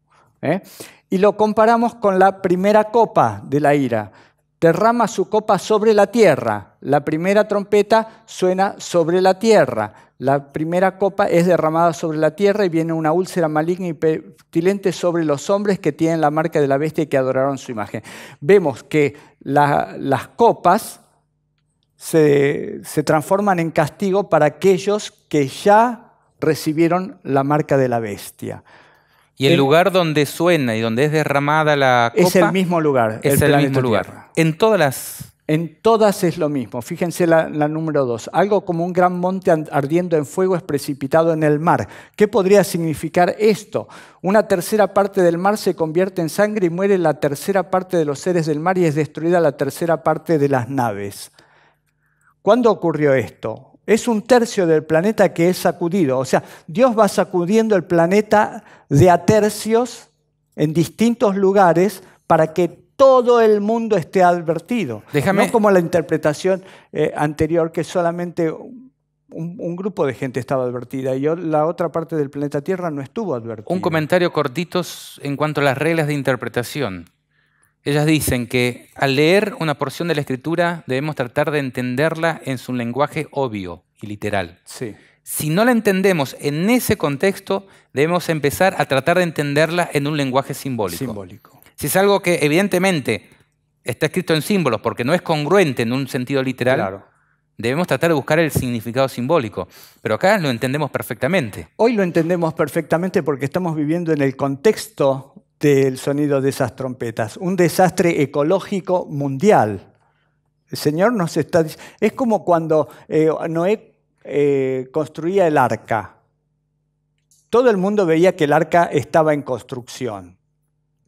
¿eh? Y lo comparamos con la primera copa de la ira. Derrama su copa sobre la tierra. La primera trompeta suena sobre la tierra la primera copa es derramada sobre la tierra y viene una úlcera maligna y pestilente sobre los hombres que tienen la marca de la bestia y que adoraron su imagen. Vemos que las copas se, transforman en castigo para aquellos que ya recibieron la marca de la bestia. Y el, lugar donde suena y donde es derramada la copa. Es el mismo lugar. Es el, mismo lugar. En todas las en todas es lo mismo. Fíjense la, número dos. Algo como un gran monte ardiendo en fuego es precipitado en el mar. ¿Qué podría significar esto? Una tercera parte del mar se convierte en sangre y muere la tercera parte de los seres del mar y es destruida la tercera parte de las naves. ¿Cuándo ocurrió esto? Es un tercio del planeta que es sacudido. O sea, Dios va sacudiendo el planeta de a tercios en distintos lugares para que todo el mundo esté advertido. Déjame... No como la interpretación eh, anterior que solamente un, grupo de gente estaba advertida y la otra parte del planeta Tierra no estuvo advertida. Un comentario cortito en cuanto a las reglas de interpretación. Ellas dicen que al leer una porción de la escritura debemos tratar de entenderla en su lenguaje obvio y literal. Si no la entendemos en ese contexto, debemos empezar a tratar de entenderla en un lenguaje simbólico. Simbólico. Si es algo que evidentemente está escrito en símbolos porque no es congruente en un sentido literal, debemos tratar de buscar el significado simbólico. Pero acá lo entendemos perfectamente. Hoy lo entendemos perfectamente porque estamos viviendo en el contexto del sonido de esas trompetas, un desastre ecológico mundial. El Señor nos está es como cuando eh, Noé eh, construía el arca. Todo el mundo veía que el arca estaba en construcción.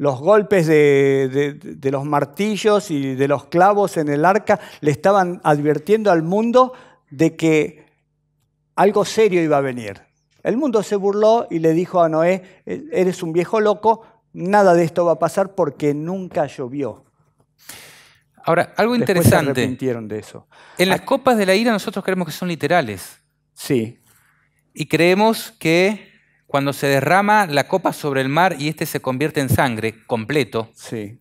Los golpes de, los martillos y de los clavos en el arca le estaban advirtiendo al mundo de que algo serio iba a venir. El mundo se burló y le dijo a Noé, eres un viejo loco, nada de esto va a pasar porque nunca llovió. Ahora, algo interesante. Se arrepintieron de eso. En las ah. copas de la ira nosotros creemos que son literales. Sí. Y creemos que cuando se derrama la copa sobre el mar y este se convierte en sangre completo, sí.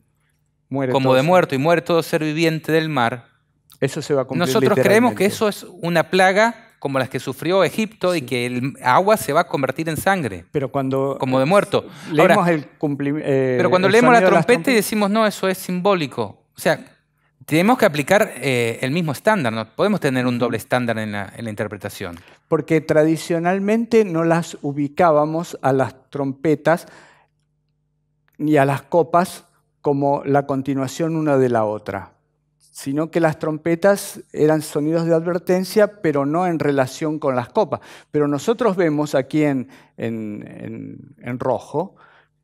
como de muerto y muere todo ser viviente del mar, eso se va a cumplir nosotros creemos que eso es una plaga como las que sufrió Egipto y que el agua se va a convertir en sangre. Pero cuando como de muerto. Leemos el eh, pero cuando leemos la trompeta y decimos no, eso es simbólico. O sea, tenemos que aplicar eh, el mismo estándar, no podemos tener un doble estándar en la, interpretación. Porque tradicionalmente no las ubicábamos a las trompetas ni a las copas como la continuación una de la otra, sino que las trompetas eran sonidos de advertencia, pero no en relación con las copas. Pero nosotros vemos aquí en rojo,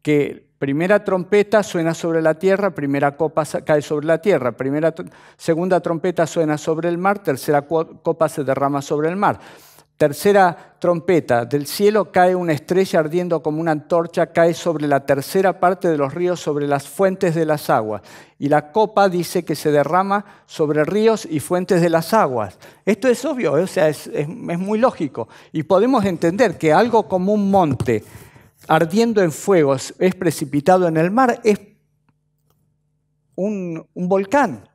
que primera trompeta suena sobre la tierra, primera copa cae sobre la tierra, primera, segunda trompeta suena sobre el mar, tercera copa se derrama sobre el mar. Tercera trompeta, del cielo cae una estrella ardiendo como una antorcha, cae sobre la tercera parte de los ríos, sobre las fuentes de las aguas. Y la copa dice que se derrama sobre ríos y fuentes de las aguas. Esto es obvio, o sea, es muy lógico. Y podemos entender que algo como un monte ardiendo en fuego, es precipitado en el mar, es un, un volcán,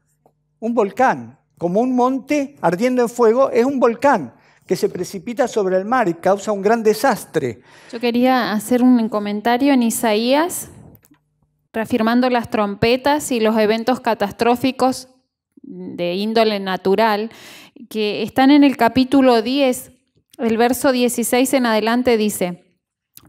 un volcán, como un monte ardiendo en fuego, es un volcán que se precipita sobre el mar y causa un gran desastre. Yo quería hacer un comentario en Isaías, reafirmando las trompetas y los eventos catastróficos de índole natural, que están en el capítulo 10, el verso 16 en adelante dice,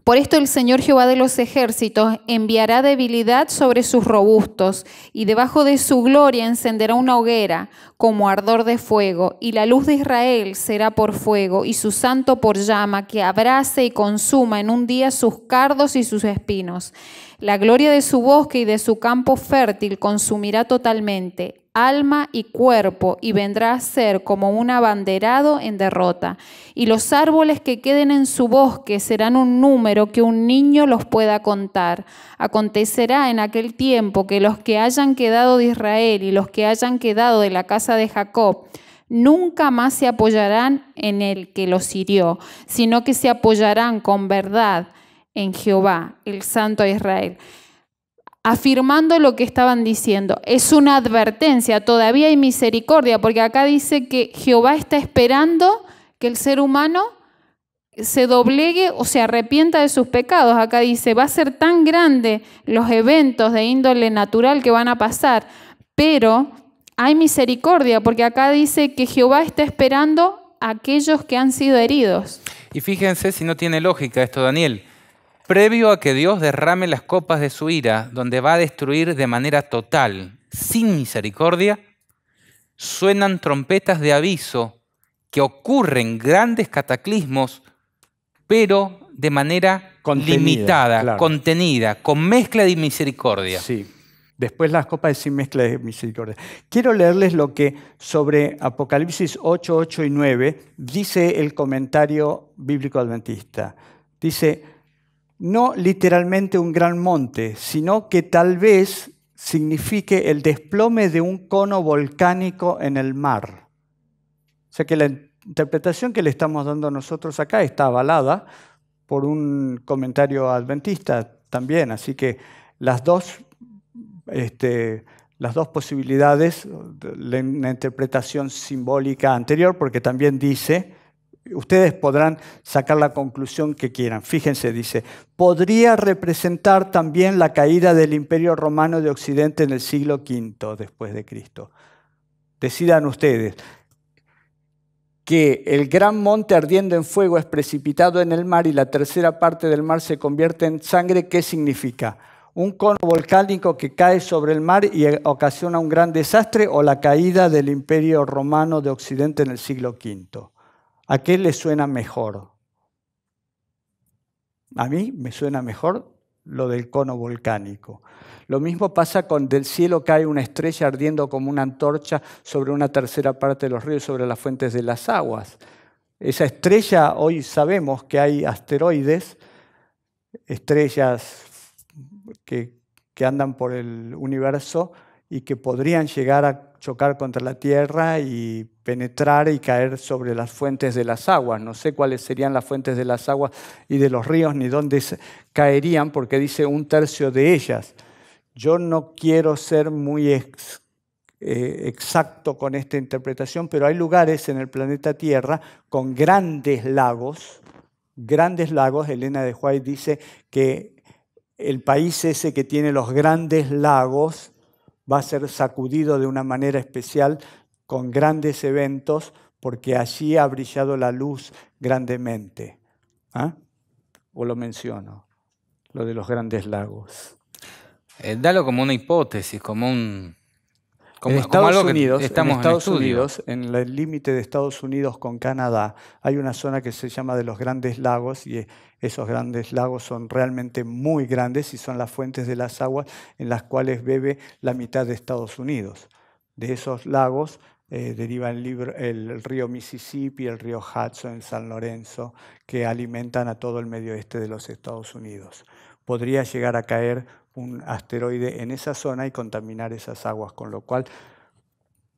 por esto el Señor Jehová de los ejércitos enviará debilidad sobre sus robustos, y debajo de su gloria encenderá una hoguera como ardor de fuego, y la luz de Israel será por fuego, y su santo por llama, que abrace y consuma en un día sus cardos y sus espinos. La gloria de su bosque y de su campo fértil consumirá totalmente alma y cuerpo, y vendrá a ser como un abanderado en derrota. Y los árboles que queden en su bosque serán un número que un niño los pueda contar. Acontecerá en aquel tiempo que los que hayan quedado de Israel y los que hayan quedado de la casa de Jacob, nunca más se apoyarán en el que los hirió, sino que se apoyarán con verdad en Jehová, el Santo Israel afirmando lo que estaban diciendo. Es una advertencia, todavía hay misericordia, porque acá dice que Jehová está esperando que el ser humano se doblegue o se arrepienta de sus pecados. Acá dice, va a ser tan grande los eventos de índole natural que van a pasar, pero hay misericordia, porque acá dice que Jehová está esperando a aquellos que han sido heridos. Y fíjense si no tiene lógica esto, Daniel previo a que Dios derrame las copas de su ira, donde va a destruir de manera total, sin misericordia, suenan trompetas de aviso que ocurren grandes cataclismos, pero de manera limitada, contenida, con mezcla de misericordia. Sí, después las copas de sin mezcla de misericordia. Quiero leerles lo que sobre Apocalipsis 8, 8 y 9 dice el comentario bíblico adventista. Dice, no literalmente un gran monte, sino que tal vez signifique el desplome de un cono volcánico en el mar. O sea que la interpretación que le estamos dando nosotros acá está avalada por un comentario adventista también, así que las dos, este, las dos posibilidades, la interpretación simbólica anterior, porque también dice ustedes podrán sacar la conclusión que quieran. Fíjense, dice, podría representar también la caída del imperio romano de Occidente en el siglo V después de Cristo. Decidan ustedes que el gran monte ardiendo en fuego es precipitado en el mar y la tercera parte del mar se convierte en sangre, ¿qué significa? un cono volcánico que cae sobre el mar y ocasiona un gran desastre o la caída del imperio romano de Occidente en el siglo V. ¿A qué le suena mejor? A mí me suena mejor lo del cono volcánico. Lo mismo pasa con del cielo que cae una estrella ardiendo como una antorcha sobre una tercera parte de los ríos, sobre las fuentes de las aguas. Esa estrella, hoy sabemos que hay asteroides, estrellas que, que andan por el universo y que podrían llegar a chocar contra la tierra y penetrar y caer sobre las fuentes de las aguas. No sé cuáles serían las fuentes de las aguas y de los ríos ni dónde caerían, porque dice un tercio de ellas. Yo no quiero ser muy eh, exacto con esta interpretación, pero hay lugares en el planeta Tierra con grandes lagos, grandes lagos. Elena de White dice que el país ese que tiene los grandes lagos va a ser sacudido de una manera especial con grandes eventos, porque allí ha brillado la luz grandemente. ¿Ah? ¿O lo menciono? Lo de los grandes lagos. Eh, dalo como una hipótesis, como un... Como, Estados, Unidos, estamos en Estados Unidos, en el límite de Estados Unidos con Canadá, hay una zona que se llama de los Grandes Lagos y esos grandes lagos son realmente muy grandes y son las fuentes de las aguas en las cuales bebe la mitad de Estados Unidos. De esos lagos eh, deriva el, río Mississippi, el río Hudson, el San Lorenzo, que alimentan a todo el medio este de los Estados Unidos. Podría llegar a caer un asteroide en esa zona y contaminar esas aguas, con lo cual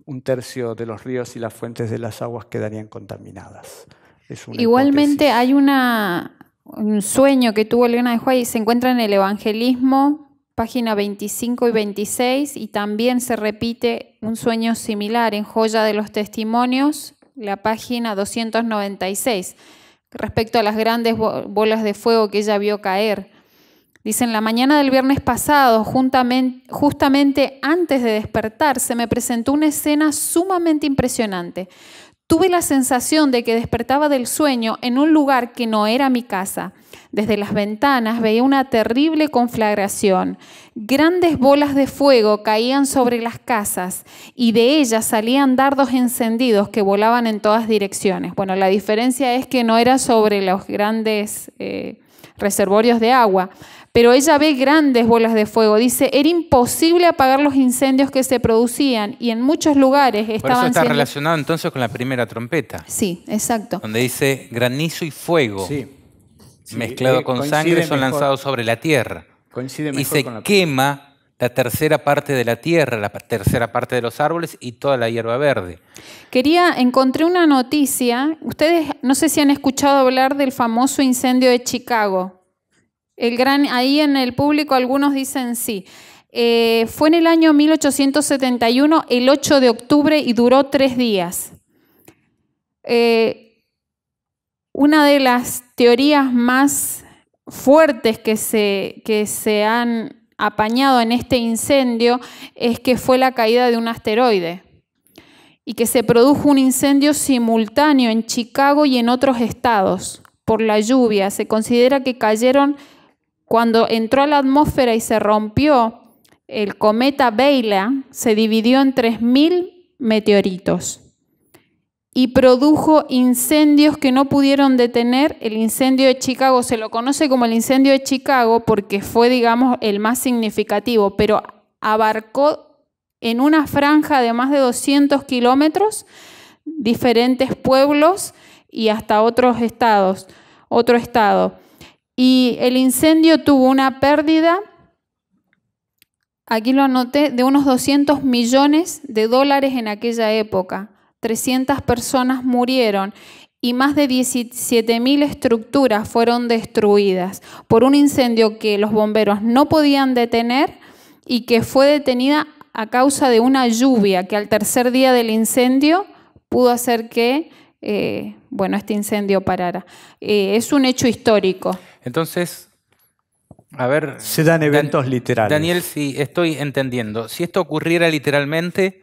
un tercio de los ríos y las fuentes de las aguas quedarían contaminadas. Igualmente hay una un sueño que tuvo Elena de Huay se encuentra en el Evangelismo, página 25 y 26, y también se repite un sueño similar en Joya de los Testimonios, la página 296, respecto a las grandes bolas de fuego que ella vio caer. Dicen, la mañana del viernes pasado, justamente antes de despertar, se me presentó una escena sumamente impresionante. Tuve la sensación de que despertaba del sueño en un lugar que no era mi casa. Desde las ventanas veía una terrible conflagración. Grandes bolas de fuego caían sobre las casas y de ellas salían dardos encendidos que volaban en todas direcciones. Bueno, la diferencia es que no era sobre los grandes eh, reservorios de agua, pero ella ve grandes bolas de fuego. Dice, era imposible apagar los incendios que se producían y en muchos lugares estaban... Por eso está relacionado entonces con la primera trompeta. Sí, exacto. Donde dice granizo y fuego mezclado eh, con sangre son lanzados sobre la tierra. Coincide y se quema la tercera parte de la tierra, la tercera parte de los árboles y toda la hierba verde. Quería, encontré una noticia, ustedes no sé si han escuchado hablar del famoso incendio de Chicago gran, ahí en el público algunos dicen sí. Eh, fue en el año 1871, el 8 de octubre, y duró tres días. Eh, una de las teorías más fuertes que se, que se han apañado en este incendio es que fue la caída de un asteroide y que se produjo un incendio simultáneo en Chicago y en otros estados por la lluvia. Se considera que cayeron cuando entró a la atmósfera y se rompió, el cometa Vela se dividió en 3.000 meteoritos y produjo incendios que no pudieron detener. El incendio de Chicago se lo conoce como el incendio de Chicago porque fue, digamos, el más significativo, pero abarcó en una franja de más de 200 kilómetros diferentes pueblos y hasta otros estados, otro estado. Y el incendio tuvo una pérdida, aquí lo anoté, de unos 200 millones de dólares en aquella época. 300 personas murieron y más de 17.000 estructuras fueron destruidas por un incendio que los bomberos no podían detener y que fue detenida a causa de una lluvia que al tercer día del incendio pudo hacer que eh, bueno, este incendio parara. Eh, es un hecho histórico. Entonces, a ver. Se dan eventos literales. Daniel, si estoy entendiendo, si esto ocurriera literalmente,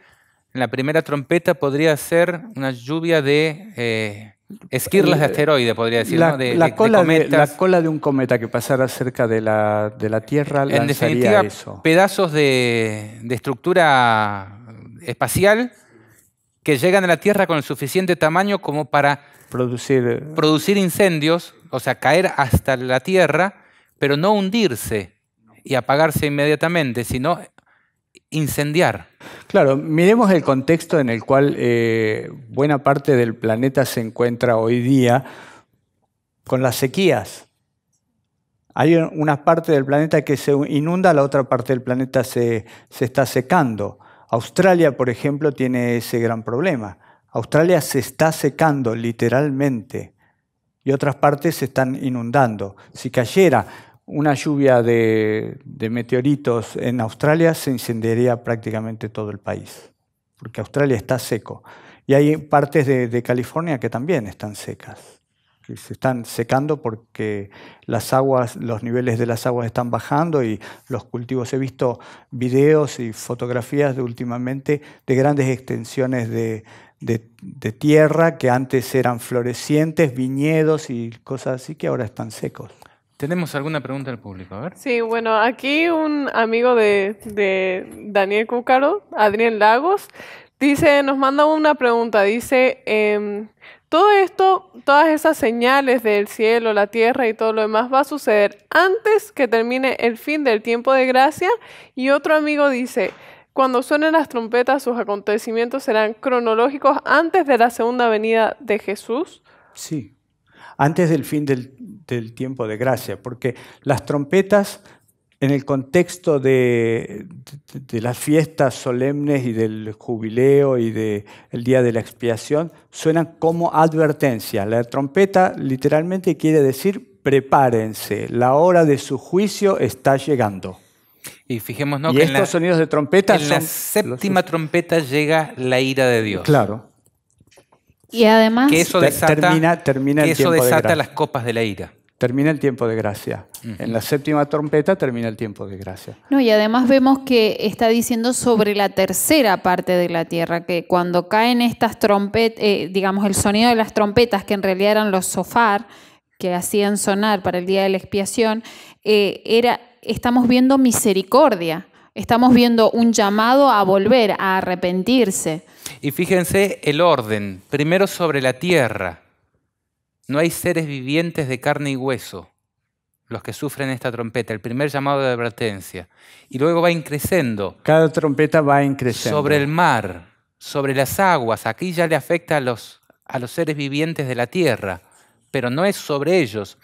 en la primera trompeta podría ser una lluvia de eh, esquirlas de eh, asteroides, podría decir, la, de, cola de la, cola de, un cometa que pasara cerca de la, de la Tierra. En definitiva, pedazos de, estructura espacial que llegan a la Tierra con el suficiente tamaño como para eh, producir, incendios, o sea, caer hasta la Tierra, pero no hundirse y apagarse inmediatamente, sino incendiar. Claro, miremos el contexto en el cual eh, buena parte del planeta se encuentra hoy día con las sequías. Hay una parte del planeta que se inunda, la otra parte del planeta se está secando. Australia, por ejemplo, tiene ese gran problema. Australia se está secando literalmente y otras partes se están inundando. Si cayera una lluvia de, meteoritos en Australia, se incendiaría prácticamente todo el país, porque Australia está seco. Y hay partes de California que también están secas que se están secando porque las aguas, los niveles de las aguas están bajando y los cultivos. He visto videos y fotografías de últimamente de grandes extensiones de, tierra que antes eran florecientes, viñedos y cosas así que ahora están secos. Tenemos alguna pregunta del público, Sí, bueno, aquí un amigo de, de Daniel Cúcaro, Adrián Lagos, Dice, nos manda una pregunta, dice, em, todo esto, todas esas señales del cielo, la tierra y todo lo demás va a suceder antes que termine el fin del tiempo de gracia. Y otro amigo dice, cuando suenen las trompetas, sus acontecimientos serán cronológicos antes de la segunda venida de Jesús. Sí, antes del fin del, del tiempo de gracia, porque las trompetas en el contexto de, las fiestas solemnes y del jubileo y del día de la expiación, suenan como advertencia. La trompeta literalmente quiere decir prepárense, la hora de su juicio está llegando. Y fijémonos que estos en la, sonidos de trompeta la séptima trompeta llega la ira de Dios. Claro. Y además eso desata, las copas de la ira termina el tiempo de gracia. En la séptima trompeta termina el tiempo de gracia. No, y además vemos que está diciendo sobre la tercera parte de la tierra, que cuando caen estas trompetas, eh, digamos el sonido de las trompetas, que en realidad eran los sofar, que hacían sonar para el día de la expiación, eh, era, estamos viendo misericordia. Estamos viendo un llamado a volver, a arrepentirse. Y fíjense el orden, primero sobre la tierra, no hay seres vivientes de carne y hueso los que sufren esta trompeta, el primer llamado de advertencia. Y luego va increciendo. Cada trompeta va increciendo. Sobre el mar, sobre las aguas, aquí ya le afecta a los, a los seres vivientes de la tierra, pero no es sobre ellos,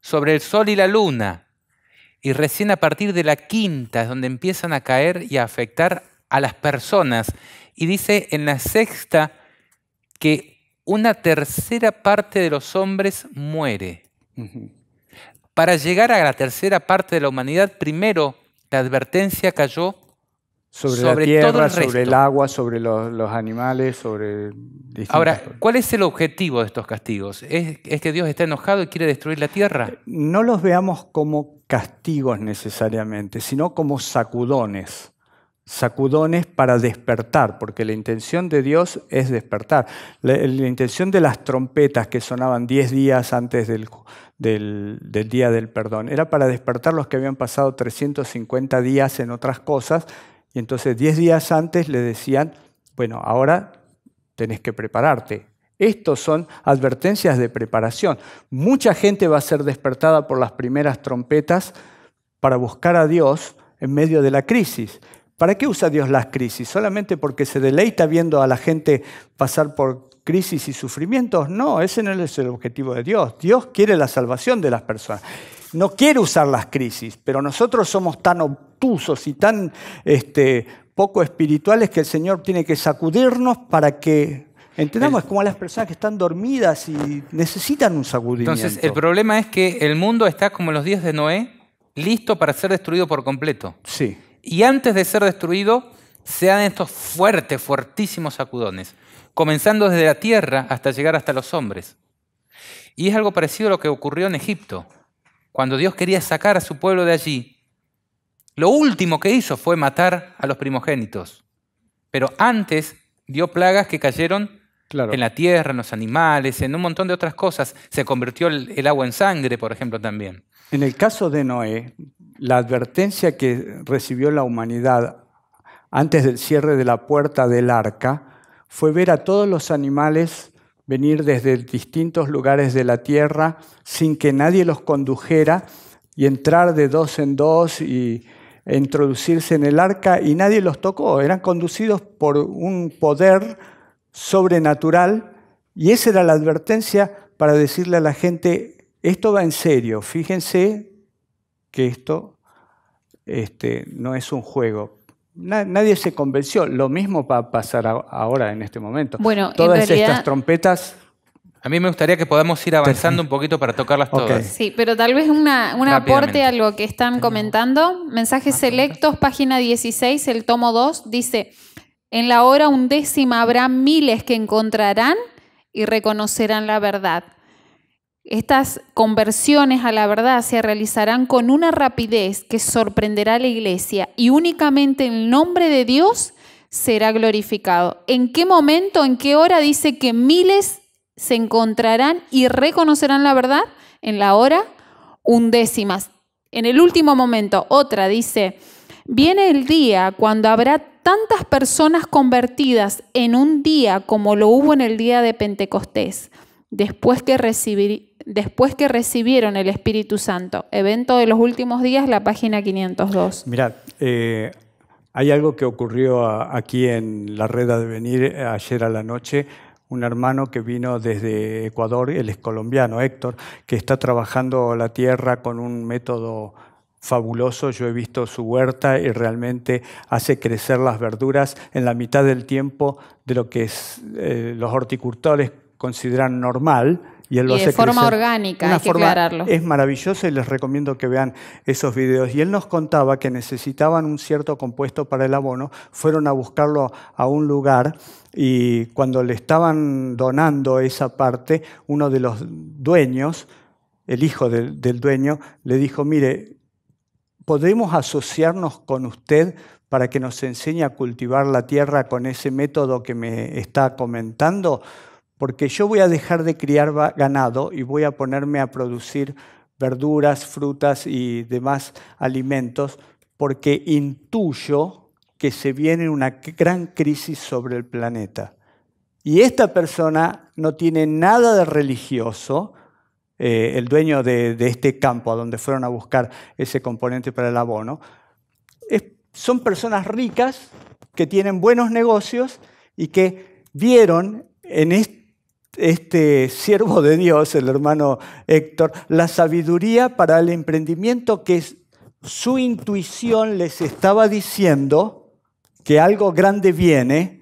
sobre el sol y la luna. Y recién a partir de la quinta es donde empiezan a caer y a afectar a las personas. Y dice en la sexta que una tercera parte de los hombres muere. Para llegar a la tercera parte de la humanidad, primero la advertencia cayó sobre, sobre la tierra, sobre el agua, sobre los, animales, sobre... Ahora, ¿cuál es el objetivo de estos castigos? ¿Es, ¿Es, que Dios está enojado y quiere destruir la tierra? Eh, no los veamos como castigos necesariamente, sino como sacudones sacudones para despertar, porque la intención de Dios es despertar. La, intención de las trompetas que sonaban 10 días antes del, día del perdón era para despertar los que habían pasado 350 días en otras cosas, y entonces 10 días antes le decían, bueno, ahora tenés que prepararte. Estos son advertencias de preparación. Mucha gente va a ser despertada por las primeras trompetas para buscar a Dios en medio de la crisis. ¿Para qué usa Dios las crisis? ¿Solamente porque se deleita viendo a la gente pasar por crisis y sufrimientos? No, ese no es el objetivo de Dios. Dios quiere la salvación de las personas. No quiere usar las crisis, pero nosotros somos tan obtusos y tan este, poco espirituales que el Señor tiene que sacudirnos para que entendamos. Es como a las personas que están dormidas y necesitan un sacudimiento. Entonces, el problema es que el mundo está como los días de Noé, listo para ser destruido por completo. Sí y antes de ser destruido, se dan estos fuertes, fuertísimos sacudones, comenzando desde la tierra hasta llegar hasta los hombres. Y es algo parecido a lo que ocurrió en Egipto. Cuando Dios quería sacar a su pueblo de allí, lo último que hizo fue matar a los primogénitos. Pero antes dio plagas que cayeron en la tierra, en los animales, en un montón de otras cosas. Se convirtió el, agua en sangre, por ejemplo, también. En el caso de Noé, la advertencia que recibió la humanidad antes del cierre de la puerta del arca fue ver a todos los animales venir desde distintos lugares de la tierra sin que nadie los condujera y entrar de dos en dos y e introducirse en el arca y nadie los tocó. Eran conducidos por un poder sobrenatural y esa era la advertencia para decirle a la gente, esto va en serio, fíjense que esto este, no es un juego. nadie se convenció. Lo mismo va a pasar ahora en este momento. Bueno, Todas estas trompetas a mí me gustaría que podamos ir avanzando un poquito para tocarlas todas. Sí, pero tal vez un aporte a lo que están comentando. Mensajes selectos, página 16, el tomo 2, dice, en la hora undécima habrá miles que encontrarán y reconocerán la verdad. Estas conversiones a la verdad se realizarán con una rapidez que sorprenderá a la iglesia y únicamente el nombre de Dios será glorificado. ¿En qué momento, en qué hora dice que miles se encontrarán y reconocerán la verdad? En la hora undécimas. En el último momento, otra dice, viene el día cuando habrá tantas personas convertidas en un día como lo hubo en el día de Pentecostés, después que recibir, después que recibieron el Espíritu Santo. Evento de los últimos días, la página 502. Mirad, eh, hay algo que ocurrió aquí en la red de venir eh, ayer a la noche. Un hermano que vino desde Ecuador, él es colombiano, Héctor, que está trabajando la tierra con un método fabuloso. Yo he visto su huerta y realmente hace crecer las verduras en la mitad del tiempo de lo que eh, los horticultores consideran normal y de forma orgánica, hay que aclararlo. Es maravilloso y les recomiendo que vean esos videos. Y él nos contaba que necesitaban un cierto compuesto para el abono, fueron a buscarlo a un lugar y cuando le estaban donando esa parte, uno de los dueños, el hijo del, del dueño, le dijo, mire, podemos asociarnos con usted para que nos enseñe a cultivar la tierra con ese método que me está comentando porque yo voy a dejar de criar ganado y voy a ponerme a producir verduras, frutas y demás alimentos, porque intuyo que se viene una gran crisis sobre el planeta. Y esta persona no tiene nada de religioso, eh, el dueño de, este campo a donde fueron a buscar ese componente para el abono, son personas ricas que tienen buenos negocios y que vieron en este este siervo de Dios, el hermano Héctor, la sabiduría para el emprendimiento que su intuición les estaba diciendo que algo grande viene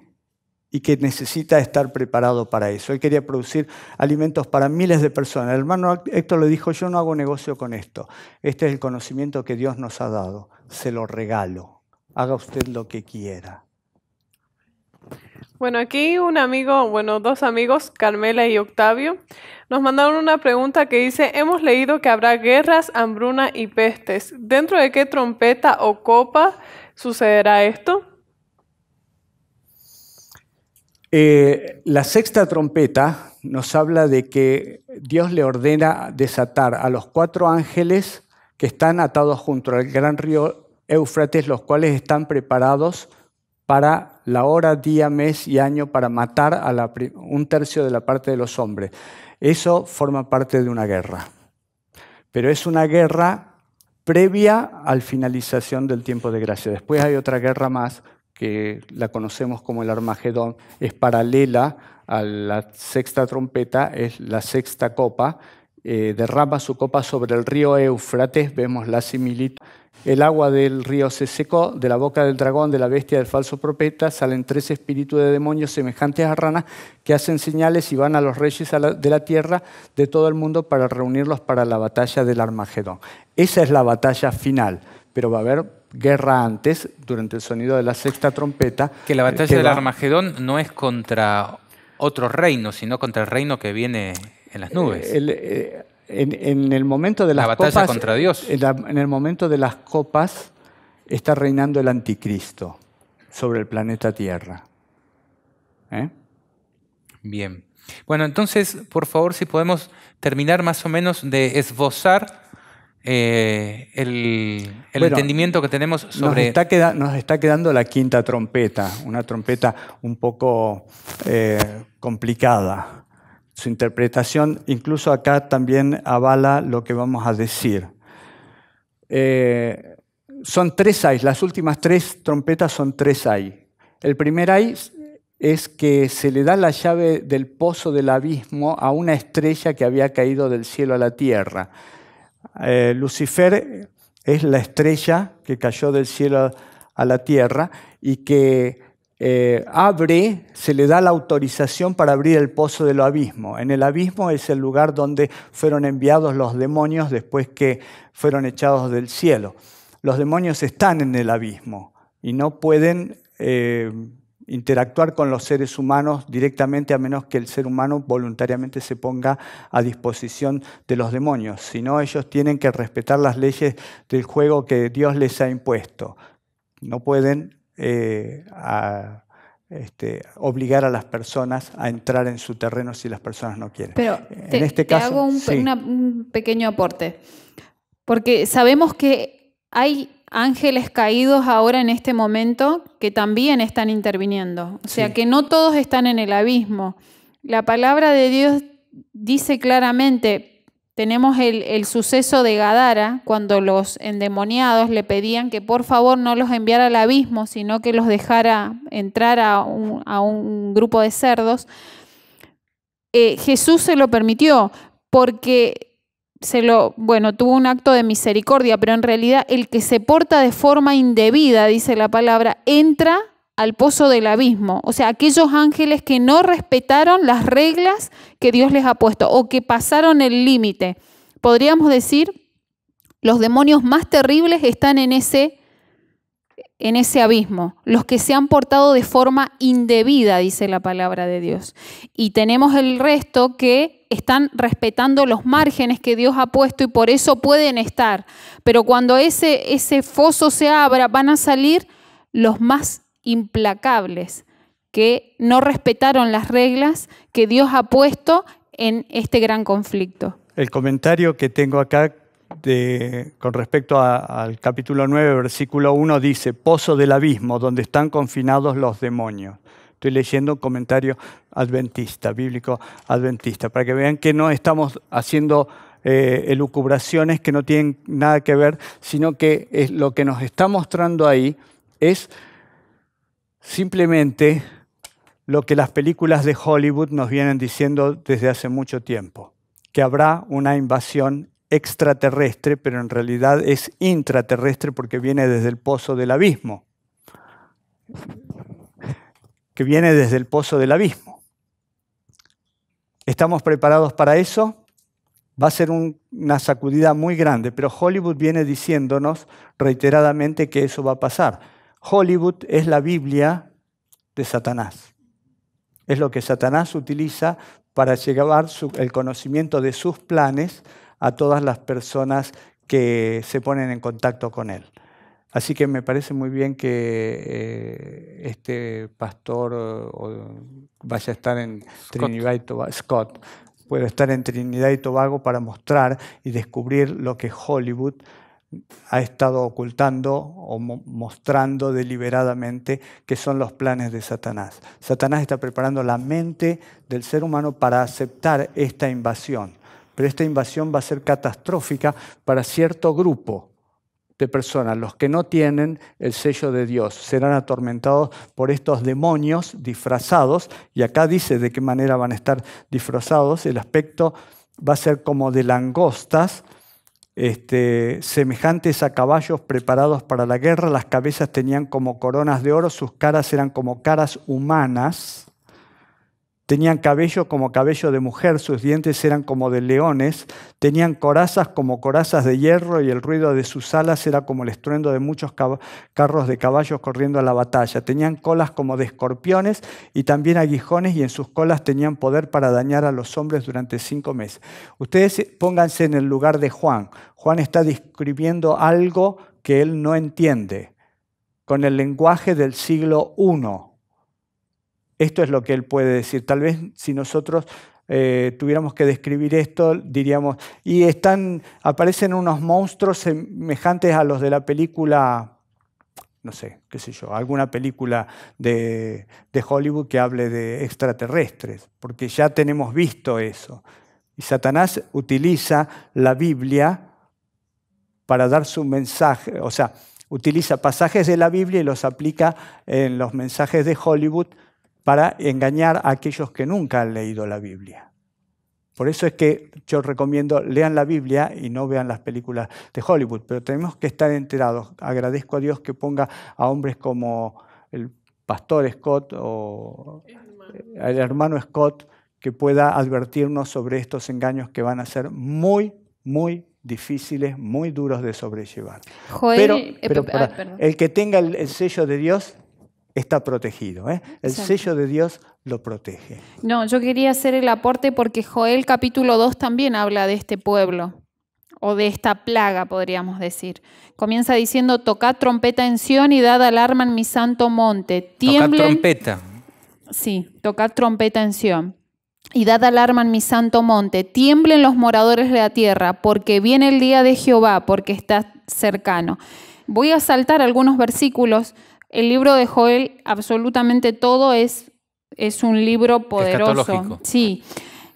y que necesita estar preparado para eso. Él quería producir alimentos para miles de personas. El hermano Héctor le dijo, yo no hago negocio con esto. Este es el conocimiento que Dios nos ha dado. Se lo regalo. Haga usted lo que quiera. Bueno, aquí un amigo, bueno, dos amigos, Carmela y Octavio, nos mandaron una pregunta que dice, hemos leído que habrá guerras, hambruna y pestes. ¿Dentro de qué trompeta o copa sucederá esto? Eh, la sexta trompeta nos habla de que Dios le ordena desatar a los cuatro ángeles que están atados junto al gran río Éufrates, los cuales están preparados para la hora, día, mes y año para matar a un tercio de la parte de los hombres. Eso forma parte de una guerra. Pero es una guerra previa a la finalización del tiempo de gracia. Después hay otra guerra más que la conocemos como el Armagedón, es paralela a la sexta trompeta, es la sexta copa, eh, derrama su copa sobre el río Eufrates, vemos la similitud. El agua del río se secó, de la boca del dragón, de la bestia del falso profeta, salen tres espíritus de demonios semejantes a ranas que hacen señales y van a los reyes de la tierra de todo el mundo para reunirlos para la batalla del Armagedón. Esa es la batalla final, pero va a haber guerra antes, durante el sonido de la sexta trompeta. Que la batalla del Armagedón no es contra otro reino, sino contra el reino que viene en las nubes. Eh, en, el momento de las la copas, contra Dios. En, el momento de las copas está reinando el anticristo sobre el planeta Tierra. ¿Eh? Bien. Bueno, entonces, por favor, si podemos terminar más o menos de esbozar eh, el, entendimiento que tenemos sobre... Nos está, nos está, quedando la quinta trompeta, una trompeta un poco complicada. Su interpretación incluso acá también avala lo que vamos a decir. Eh, son tres ais, las últimas tres trompetas son tres hay. El primer ay es que se le da la llave del pozo del abismo a una estrella que había caído del cielo a la tierra. Eh, Lucifer es la estrella que cayó del cielo a la tierra y que eh, abre, se le da la autorización para abrir el pozo del abismo. En el abismo es el lugar donde fueron enviados los demonios después que fueron echados del cielo. Los demonios están en el abismo y no pueden eh, interactuar con los seres humanos directamente a menos que el ser humano voluntariamente se ponga a disposición de los demonios. Si no, ellos tienen que respetar las leyes del juego que Dios les ha impuesto. No pueden eh, a este, obligar a las personas a entrar en su terreno si las personas no quieren. Pero en este caso, hago un, pequeño aporte, porque sabemos que hay ángeles caídos ahora en este momento que también están interviniendo, o sea que no todos están en el abismo. La palabra de Dios dice claramente, tenemos el, suceso de Gadara, cuando los endemoniados le pedían que por favor no los enviara al abismo, sino que los dejara entrar a un, grupo de cerdos. Eh, Jesús se lo permitió porque se lo, bueno, tuvo un acto de misericordia, pero en realidad el que se porta de forma indebida, dice la palabra, entra al pozo del abismo, o sea, aquellos ángeles que no respetaron las reglas que Dios les ha puesto o que pasaron el límite. Podríamos decir, los demonios más terribles están en ese en ese abismo, los que se han portado de forma indebida, dice la palabra de Dios. Y tenemos el resto que están respetando los márgenes que Dios ha puesto y por eso pueden estar. Pero cuando ese, ese foso se abra, van a salir los más implacables, que no respetaron las reglas que Dios ha puesto en este gran conflicto. El comentario que tengo acá de, con respecto al capítulo 9, versículo 1, dice, pozo del abismo, donde están confinados los demonios. Estoy leyendo un comentario adventista, bíblico adventista, para que vean que no estamos haciendo eh, elucubraciones que no tienen nada que ver, sino que es, lo que nos está mostrando ahí es simplemente lo que las películas de Hollywood nos vienen diciendo desde hace mucho tiempo, que habrá una invasión extraterrestre, pero en realidad es intraterrestre porque viene desde el pozo del abismo, que viene desde el pozo del abismo. ¿Estamos preparados para eso? Va a ser una sacudida muy grande, pero Hollywood viene diciéndonos reiteradamente que eso va a pasar. Hollywood es la Biblia de Satanás. Es lo que Satanás utiliza para llevar el conocimiento de sus planes a todas las personas que se ponen en contacto con él. Así que me parece muy bien que eh, este pastor vaya a estar en Trinidad y Tobago, estar en Trinidad y Tobago para mostrar y descubrir lo que Hollywood ha estado ocultando o mostrando deliberadamente que son los planes de Satanás. Satanás está preparando la mente del ser humano para aceptar esta invasión, pero esta invasión va a ser catastrófica para cierto grupo de personas, los que no tienen el sello de Dios, serán atormentados por estos demonios disfrazados, y acá dice de qué manera van a estar disfrazados, el aspecto va a ser como de langostas, este, semejantes a caballos preparados para la guerra, las cabezas tenían como coronas de oro, sus caras eran como caras humanas Tenían cabello como cabello de mujer, sus dientes eran como de leones, tenían corazas como corazas de hierro y el ruido de sus alas era como el estruendo de muchos carros de caballos corriendo a la batalla. Tenían colas como de escorpiones y también aguijones y en sus colas tenían poder para dañar a los hombres durante cinco meses. Ustedes eh, pónganse en el lugar de Juan. Juan está describiendo algo que él no entiende con el lenguaje del siglo I esto es lo que él puede decir. Tal vez si nosotros eh, tuviéramos que describir esto, diríamos, y están, aparecen unos monstruos semejantes a los de la película no sé, qué sé yo, alguna película de, Hollywood que hable de extraterrestres, porque ya tenemos visto eso. Y Satanás utiliza la Biblia para dar su mensaje, o sea, utiliza pasajes de la Biblia y los aplica en los mensajes de Hollywood para engañar a aquellos que nunca han leído la Biblia. Por eso es que yo recomiendo lean la Biblia y no vean las películas de Hollywood, pero tenemos que estar enterados. Agradezco a Dios que ponga a hombres como el pastor Scott o el hermano Scott que pueda advertirnos sobre estos engaños que van a ser muy, muy difíciles, muy duros de sobrellevar. pero, eh, eh, el que tenga el sello de Dios está protegido. ¿eh? El sello de Dios lo protege. No, yo quería hacer el aporte porque Joel capítulo 2 también habla de este pueblo o de esta plaga, podríamos decir. Comienza diciendo, tocad trompeta en Sión y dad alarma en mi santo monte. Tiemblen... Tocad trompeta. Sí, tocad trompeta en Sión. Y dad alarma en mi santo monte. Tiemblen los moradores de la tierra, porque viene el día de Jehová, porque está cercano. Voy a saltar algunos versículos el libro de Joel, absolutamente todo es, es un libro poderoso. Sí.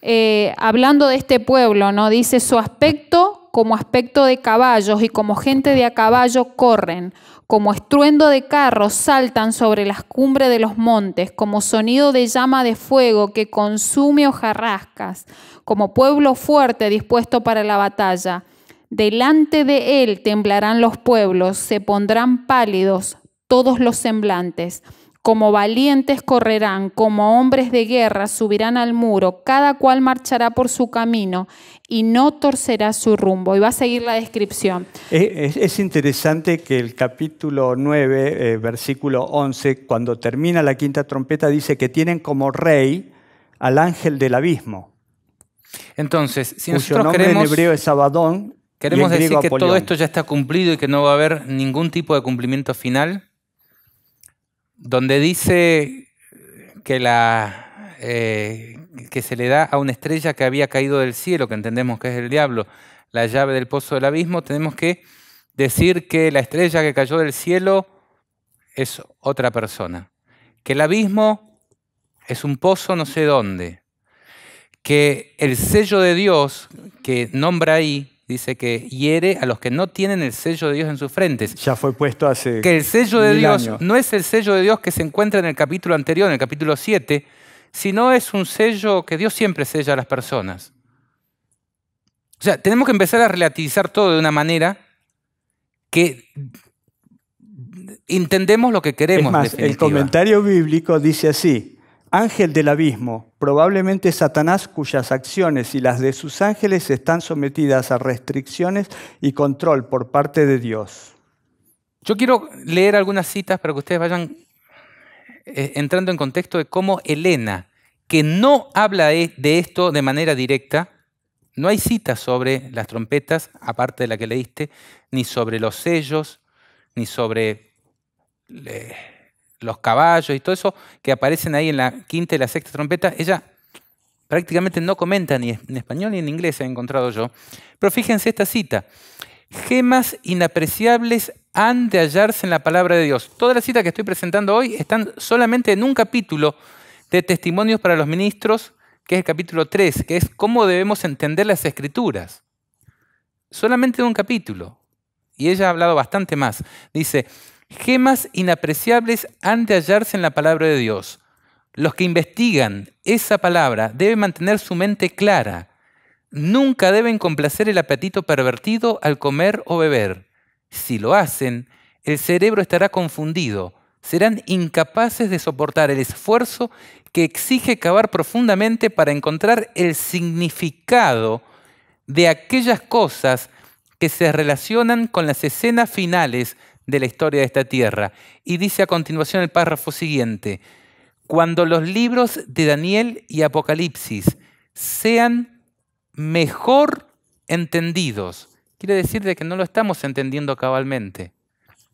Eh, hablando de este pueblo, ¿no? Dice su aspecto como aspecto de caballos y como gente de a caballo corren, como estruendo de carros saltan sobre las cumbres de los montes, como sonido de llama de fuego que consume hojarrascas, como pueblo fuerte dispuesto para la batalla. Delante de él temblarán los pueblos, se pondrán pálidos, todos los semblantes. Como valientes correrán, como hombres de guerra subirán al muro, cada cual marchará por su camino y no torcerá su rumbo. Y va a seguir la descripción. Es, interesante que el capítulo 9, eh, versículo 11, cuando termina la quinta trompeta, dice que tienen como rey al ángel del abismo. Entonces, si nosotros queremos, en hebreo es Abadón, queremos decir que todo esto ya está cumplido y que no va a haber ningún tipo de cumplimiento final donde dice que, la, eh, que se le da a una estrella que había caído del cielo, que entendemos que es el diablo, la llave del pozo del abismo, tenemos que decir que la estrella que cayó del cielo es otra persona, que el abismo es un pozo no sé dónde, que el sello de Dios que nombra ahí dice que hiere a los que no tienen el sello de Dios en sus frentes. Ya fue puesto hace. Que el sello de Dios no es el sello de Dios que se encuentra en el capítulo anterior, en el capítulo 7, sino es un sello que Dios siempre sella a las personas. O sea, tenemos que empezar a relativizar todo de una manera que entendemos lo que queremos. Es más, el comentario bíblico dice así, Ángel del abismo, probablemente Satanás cuyas acciones y las de sus ángeles están sometidas a restricciones y control por parte de Dios. Yo quiero leer algunas citas para que ustedes vayan eh, entrando en contexto de cómo Elena, que no habla e, de esto de manera directa, no hay citas sobre las trompetas, aparte de la que leíste, ni sobre los sellos, ni sobre los caballos y todo eso que aparecen ahí en la quinta y la sexta trompeta, ella prácticamente no comenta ni en español ni en inglés, he encontrado yo. Pero fíjense esta cita. Gemas inapreciables han de hallarse en la palabra de Dios. Todas las citas que estoy presentando hoy están solamente en un capítulo de Testimonios para los Ministros, que es el capítulo 3, que es cómo debemos entender las escrituras. Solamente en un capítulo. Y ella ha hablado bastante más. Dice, Gemas inapreciables han de hallarse en la palabra de Dios. Los que investigan esa palabra deben mantener su mente clara. Nunca deben complacer el apetito pervertido al comer o beber. Si lo hacen, el cerebro estará confundido. Serán incapaces de soportar el esfuerzo que exige cavar profundamente para encontrar el significado de aquellas cosas que se relacionan con las escenas finales de la historia de esta tierra. Y dice a continuación el párrafo siguiente, cuando los libros de Daniel y Apocalipsis sean mejor entendidos, quiere decir de que no lo estamos entendiendo cabalmente.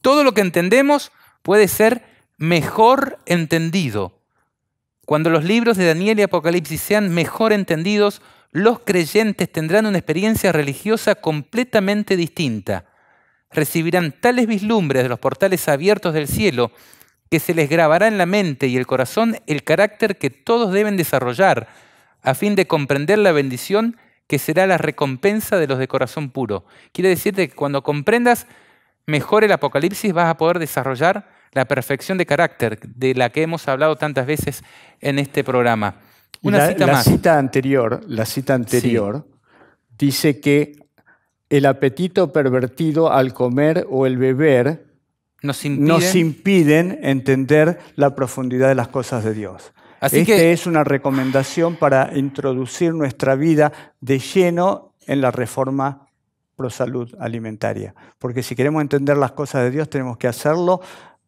Todo lo que entendemos puede ser mejor entendido. Cuando los libros de Daniel y Apocalipsis sean mejor entendidos, los creyentes tendrán una experiencia religiosa completamente distinta recibirán tales vislumbres de los portales abiertos del cielo que se les grabará en la mente y el corazón el carácter que todos deben desarrollar a fin de comprender la bendición que será la recompensa de los de corazón puro. Quiere decirte que cuando comprendas mejor el Apocalipsis vas a poder desarrollar la perfección de carácter de la que hemos hablado tantas veces en este programa. la, cita anterior, la cita anterior dice que el apetito pervertido al comer o el beber nos impiden, entender la profundidad de las cosas de Dios. Así Esta es una recomendación para introducir nuestra vida de lleno en la reforma pro salud alimentaria. Porque si queremos entender las cosas de Dios, tenemos que hacerlo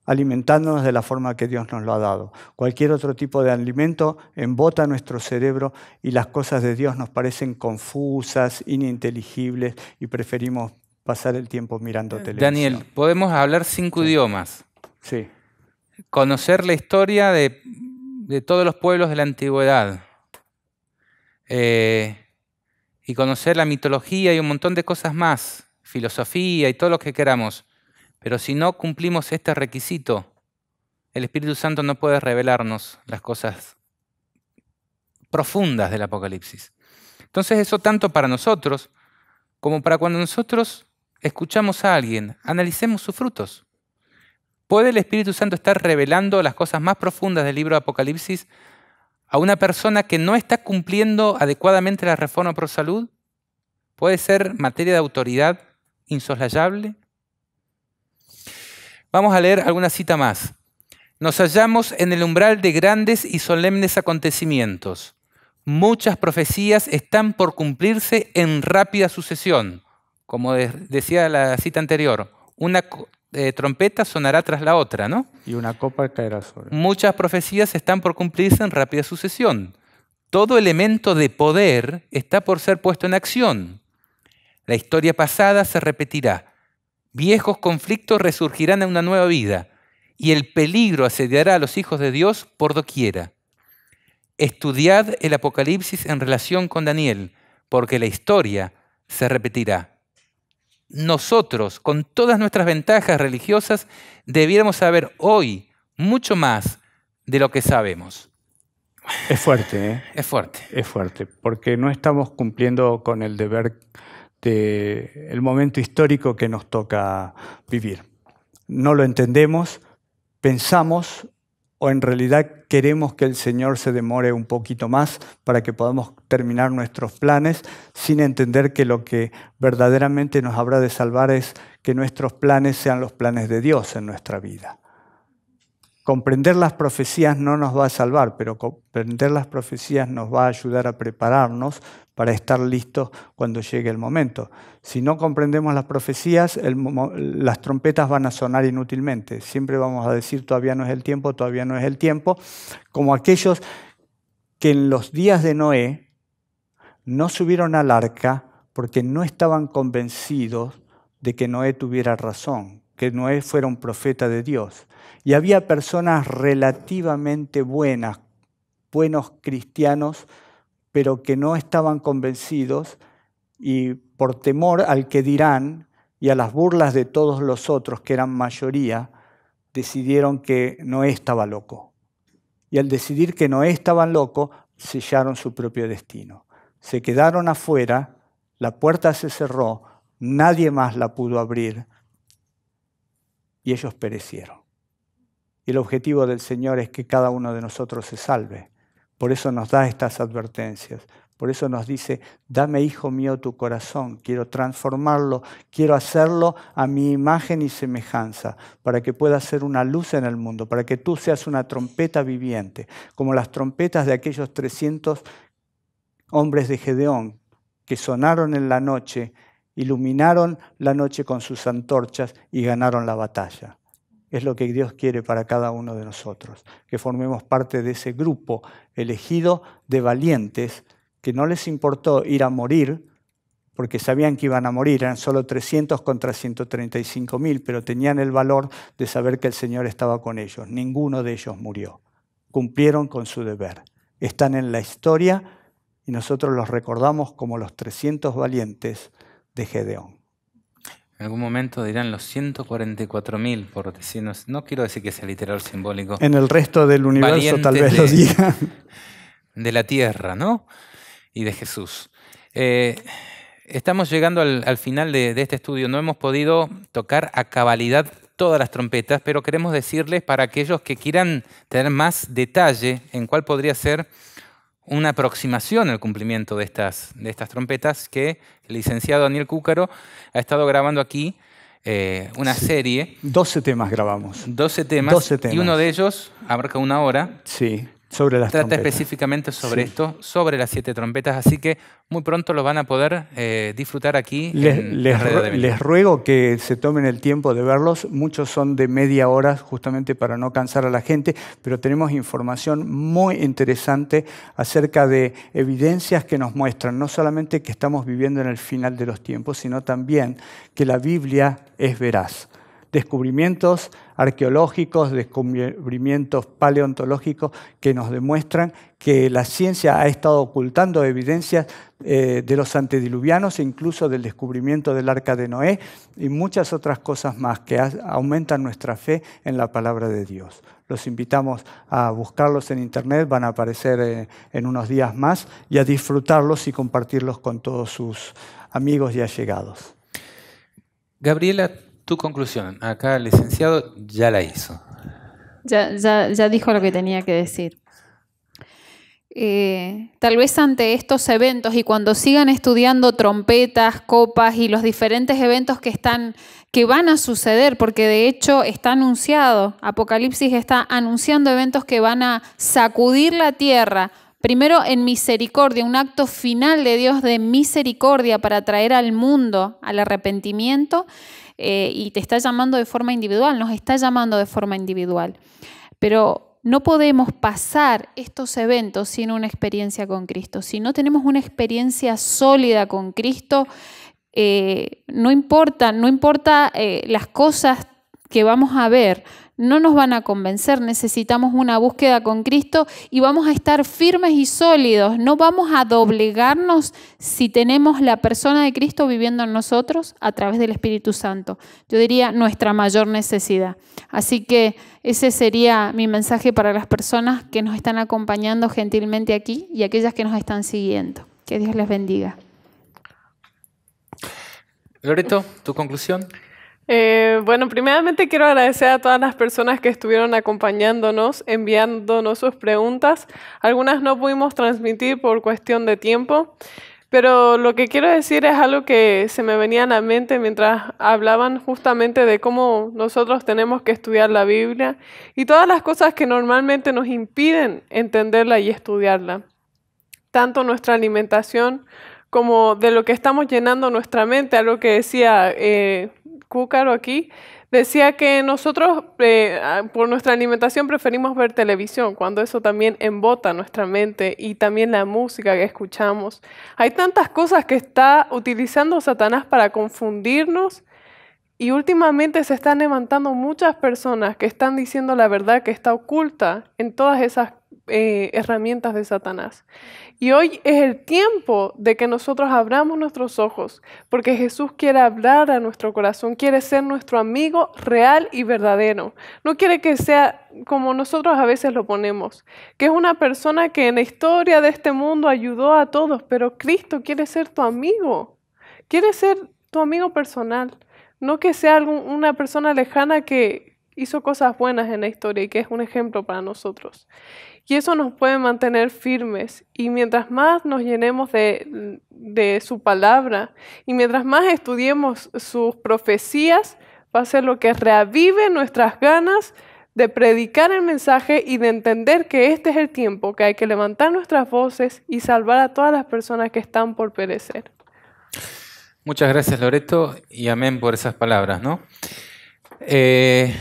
alimentándonos de la forma que Dios nos lo ha dado. Cualquier otro tipo de alimento embota nuestro cerebro y las cosas de Dios nos parecen confusas, ininteligibles y preferimos pasar el tiempo mirando televisión. Daniel, podemos hablar cinco idiomas. Sí. Conocer la historia de, todos los pueblos de la antigüedad. Eh, y conocer la mitología y un montón de cosas más, filosofía y todo lo que queramos. Pero si no cumplimos este requisito, el Espíritu Santo no puede revelarnos las cosas profundas del Apocalipsis. Entonces eso tanto para nosotros como para cuando nosotros escuchamos a alguien, analicemos sus frutos. ¿Puede el Espíritu Santo estar revelando las cosas más profundas del libro de Apocalipsis a una persona que no está cumpliendo adecuadamente la reforma por salud? ¿Puede ser materia de autoridad insoslayable? Vamos a leer alguna cita más. Nos hallamos en el umbral de grandes y solemnes acontecimientos. Muchas profecías están por cumplirse en rápida sucesión. Como decía la cita anterior, una eh, trompeta sonará tras la otra, ¿no? Y una copa caerá sobre. Muchas profecías están por cumplirse en rápida sucesión. Todo elemento de poder está por ser puesto en acción. La historia pasada se repetirá. Viejos conflictos resurgirán en una nueva vida y el peligro asediará a los hijos de Dios por doquiera. Estudiad el Apocalipsis en relación con Daniel, porque la historia se repetirá. Nosotros, con todas nuestras ventajas religiosas, debiéramos saber hoy mucho más de lo que sabemos. Es fuerte, ¿eh? Es fuerte. Es fuerte, porque no estamos cumpliendo con el deber el momento histórico que nos toca vivir. No lo entendemos, pensamos o en realidad queremos que el Señor se demore un poquito más para que podamos terminar nuestros planes sin entender que lo que verdaderamente nos habrá de salvar es que nuestros planes sean los planes de Dios en nuestra vida. Comprender las profecías no nos va a salvar, pero comprender las profecías nos va a ayudar a prepararnos para estar listos cuando llegue el momento. Si no comprendemos las profecías, las trompetas van a sonar inútilmente. Siempre vamos a decir todavía no es el tiempo, todavía no es el tiempo, como aquellos que en los días de Noé no subieron al arca porque no estaban convencidos de que Noé tuviera razón, que Noé fuera un profeta de Dios y había personas relativamente buenas, buenos cristianos, pero que no estaban convencidos y por temor al que dirán y a las burlas de todos los otros, que eran mayoría, decidieron que Noé estaba loco. Y al decidir que Noé estaba loco, sellaron su propio destino. Se quedaron afuera, la puerta se cerró, nadie más la pudo abrir y ellos perecieron. Y el objetivo del Señor es que cada uno de nosotros se salve. Por eso nos da estas advertencias. Por eso nos dice, dame, hijo mío, tu corazón. Quiero transformarlo, quiero hacerlo a mi imagen y semejanza, para que pueda ser una luz en el mundo, para que tú seas una trompeta viviente, como las trompetas de aquellos 300 hombres de Gedeón que sonaron en la noche, iluminaron la noche con sus antorchas y ganaron la batalla es lo que Dios quiere para cada uno de nosotros, que formemos parte de ese grupo elegido de valientes que no les importó ir a morir, porque sabían que iban a morir, eran solo 300 contra 135 mil, pero tenían el valor de saber que el Señor estaba con ellos. Ninguno de ellos murió, cumplieron con su deber, están en la historia y nosotros los recordamos como los 300 valientes de Gedeón. En algún momento dirán los 144.000, por decirnos, no quiero decir que sea literal simbólico. En el resto del universo tal vez lo digan. De la tierra, ¿no? Y de Jesús. Eh, estamos llegando al, final de, este estudio. No hemos podido tocar a cabalidad todas las trompetas, pero queremos decirles para aquellos que quieran tener más detalle en cuál podría ser una aproximación al cumplimiento de estas, de estas trompetas que el licenciado Daniel Cúcaro ha estado grabando aquí eh, una serie. 12 temas grabamos. 12 temas, 12 temas. Y uno de ellos abarca una hora. Sí. Trata específicamente sobre esto, sobre las siete trompetas, así que muy pronto lo van a poder eh, disfrutar aquí. Les, les, ruego que se tomen el tiempo de verlos, muchos son de media hora justamente para no cansar a la gente, pero tenemos información muy interesante acerca de evidencias que nos muestran no solamente que estamos viviendo en el final de los tiempos, sino también que la Biblia es veraz descubrimientos arqueológicos, descubrimientos paleontológicos que nos demuestran que la ciencia ha estado ocultando evidencias eh, de los antediluvianos, e incluso del descubrimiento del arca de Noé y muchas otras cosas más que aumentan nuestra fe en la palabra de Dios. Los invitamos a buscarlos en internet, van a aparecer eh, en unos días más, y a disfrutarlos y compartirlos con todos sus amigos y allegados. Gabriela, tu conclusión, acá el licenciado ya la hizo. Ya, dijo lo que tenía que decir. Eh, tal vez ante estos eventos y cuando sigan estudiando trompetas, copas y los diferentes eventos que están que van a suceder, porque de hecho está anunciado, Apocalipsis está anunciando eventos que van a sacudir la tierra, primero en misericordia, un acto final de Dios de misericordia para traer al mundo al arrepentimiento eh, y te está llamando de forma individual, nos está llamando de forma individual. Pero no podemos pasar estos eventos sin una experiencia con Cristo. Si no tenemos una experiencia sólida con Cristo, eh, no importa, no importa eh, las cosas que vamos a ver, no nos van a convencer, necesitamos una búsqueda con Cristo y vamos a estar firmes y sólidos, no vamos a doblegarnos si tenemos la persona de Cristo viviendo en nosotros a través del Espíritu Santo. Yo diría nuestra mayor necesidad. Así que ese sería mi mensaje para las personas que nos están acompañando gentilmente aquí y aquellas que nos están siguiendo. Que Dios les bendiga. Loreto, tu conclusión. Eh, bueno, primeramente quiero agradecer a todas las personas que estuvieron acompañándonos, enviándonos sus preguntas. Algunas no pudimos transmitir por cuestión de tiempo, pero lo que quiero decir es algo que se me venía a la mente mientras hablaban justamente de cómo nosotros tenemos que estudiar la Biblia y todas las cosas que normalmente nos impiden entenderla y estudiarla. Tanto nuestra alimentación como de lo que estamos llenando nuestra mente, algo que decía... Eh, Cúcaro aquí, decía que nosotros eh, ah, por nuestra alimentación preferimos ver televisión, cuando eso también embota nuestra mente y también la música que escuchamos. Hay tantas cosas que está utilizando Satanás para confundirnos y últimamente se están levantando muchas personas que están diciendo la verdad que está oculta en todas esas eh, herramientas de Satanás. Y hoy es el tiempo de que nosotros abramos nuestros ojos, porque Jesús quiere hablar a nuestro corazón, quiere ser nuestro amigo real y verdadero. No quiere que sea como nosotros a veces lo ponemos, que es una persona que en la historia de este mundo ayudó a todos, pero Cristo quiere ser tu amigo, quiere ser tu amigo personal, no que sea una persona lejana que hizo cosas buenas en la historia y que es un ejemplo para nosotros. Y eso nos puede mantener firmes. Y mientras más nos llenemos de, su palabra y mientras más estudiemos sus profecías, va a ser lo que reavive nuestras ganas de predicar el mensaje y de entender que este es el tiempo, que hay que levantar nuestras voces y salvar a todas las personas que están por perecer. Muchas gracias Loreto y amén por esas palabras, ¿no? Eh,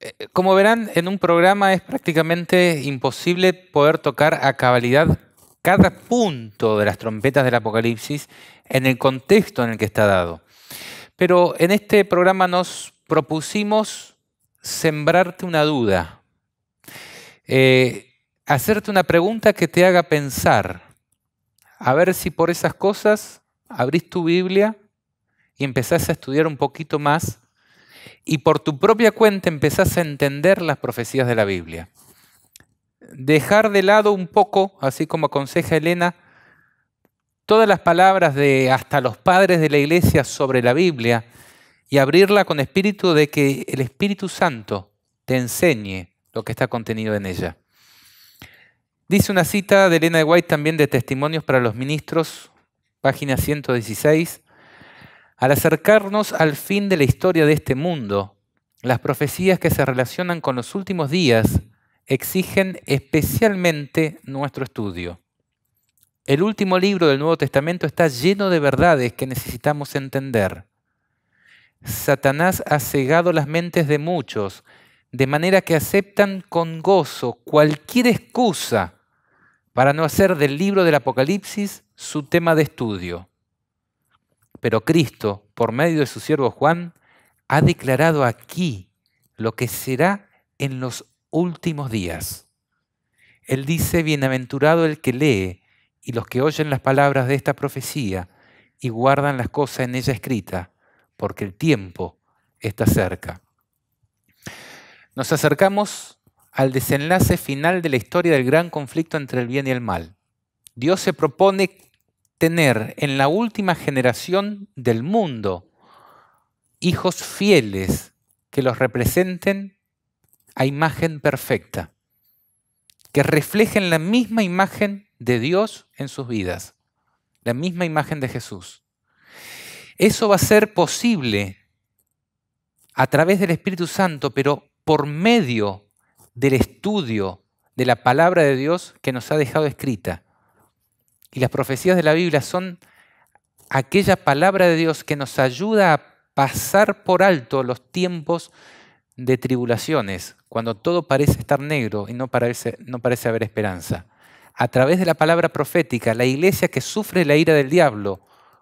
eh, eh, como verán, en un programa es prácticamente imposible poder tocar a cabalidad cada punto de las trompetas del Apocalipsis en el contexto en el que está dado. Pero en este programa nos propusimos sembrarte una duda, eh, hacerte una pregunta que te haga pensar, a ver si por esas cosas abrís tu Biblia y empezás a estudiar un poquito más y por tu propia cuenta empezás a entender las profecías de la Biblia. Dejar de lado un poco, así como aconseja Elena, todas las palabras de hasta los padres de la iglesia sobre la Biblia y abrirla con espíritu de que el Espíritu Santo te enseñe lo que está contenido en ella. Dice una cita de Elena de White también de Testimonios para los Ministros, página 116. Al acercarnos al fin de la historia de este mundo, las profecías que se relacionan con los últimos días exigen especialmente nuestro estudio. El último libro del Nuevo Testamento está lleno de verdades que necesitamos entender. Satanás ha cegado las mentes de muchos, de manera que aceptan con gozo cualquier excusa para no hacer del libro del Apocalipsis su tema de estudio. Pero Cristo, por medio de su siervo Juan, ha declarado aquí lo que será en los últimos días. Él dice, bienaventurado el que lee y los que oyen las palabras de esta profecía y guardan las cosas en ella escritas, porque el tiempo está cerca. Nos acercamos al desenlace final de la historia del gran conflicto entre el bien y el mal. Dios se propone tener en la última generación del mundo hijos fieles que los representen a imagen perfecta, que reflejen la misma imagen de Dios en sus vidas, la misma imagen de Jesús. Eso va a ser posible a través del Espíritu Santo, pero por medio del estudio de la palabra de Dios que nos ha dejado escrita y las profecías de la Biblia son aquella palabra de Dios que nos ayuda a pasar por alto los tiempos de tribulaciones, cuando todo parece estar negro y no parece, haber esperanza. A través de la palabra profética, la iglesia que sufre la ira del diablo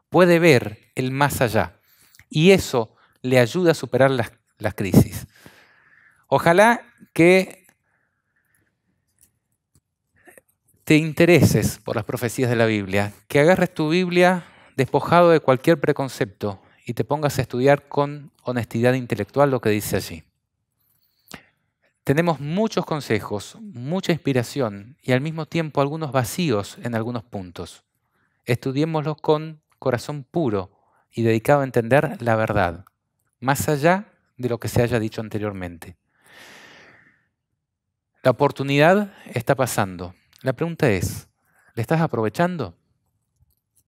puede ver el más allá. Y eso le ayuda a superar las crisis. Ojalá que te intereses por las profecías de la Biblia, que agarres tu Biblia despojado de cualquier preconcepto y te pongas a estudiar con honestidad intelectual lo que dice allí. Tenemos muchos consejos, mucha inspiración y al mismo tiempo algunos vacíos en algunos puntos. Estudiémoslos con corazón puro y dedicado a entender la verdad, más allá de lo que se haya dicho anteriormente. La oportunidad está pasando. La pregunta es, ¿le estás aprovechando?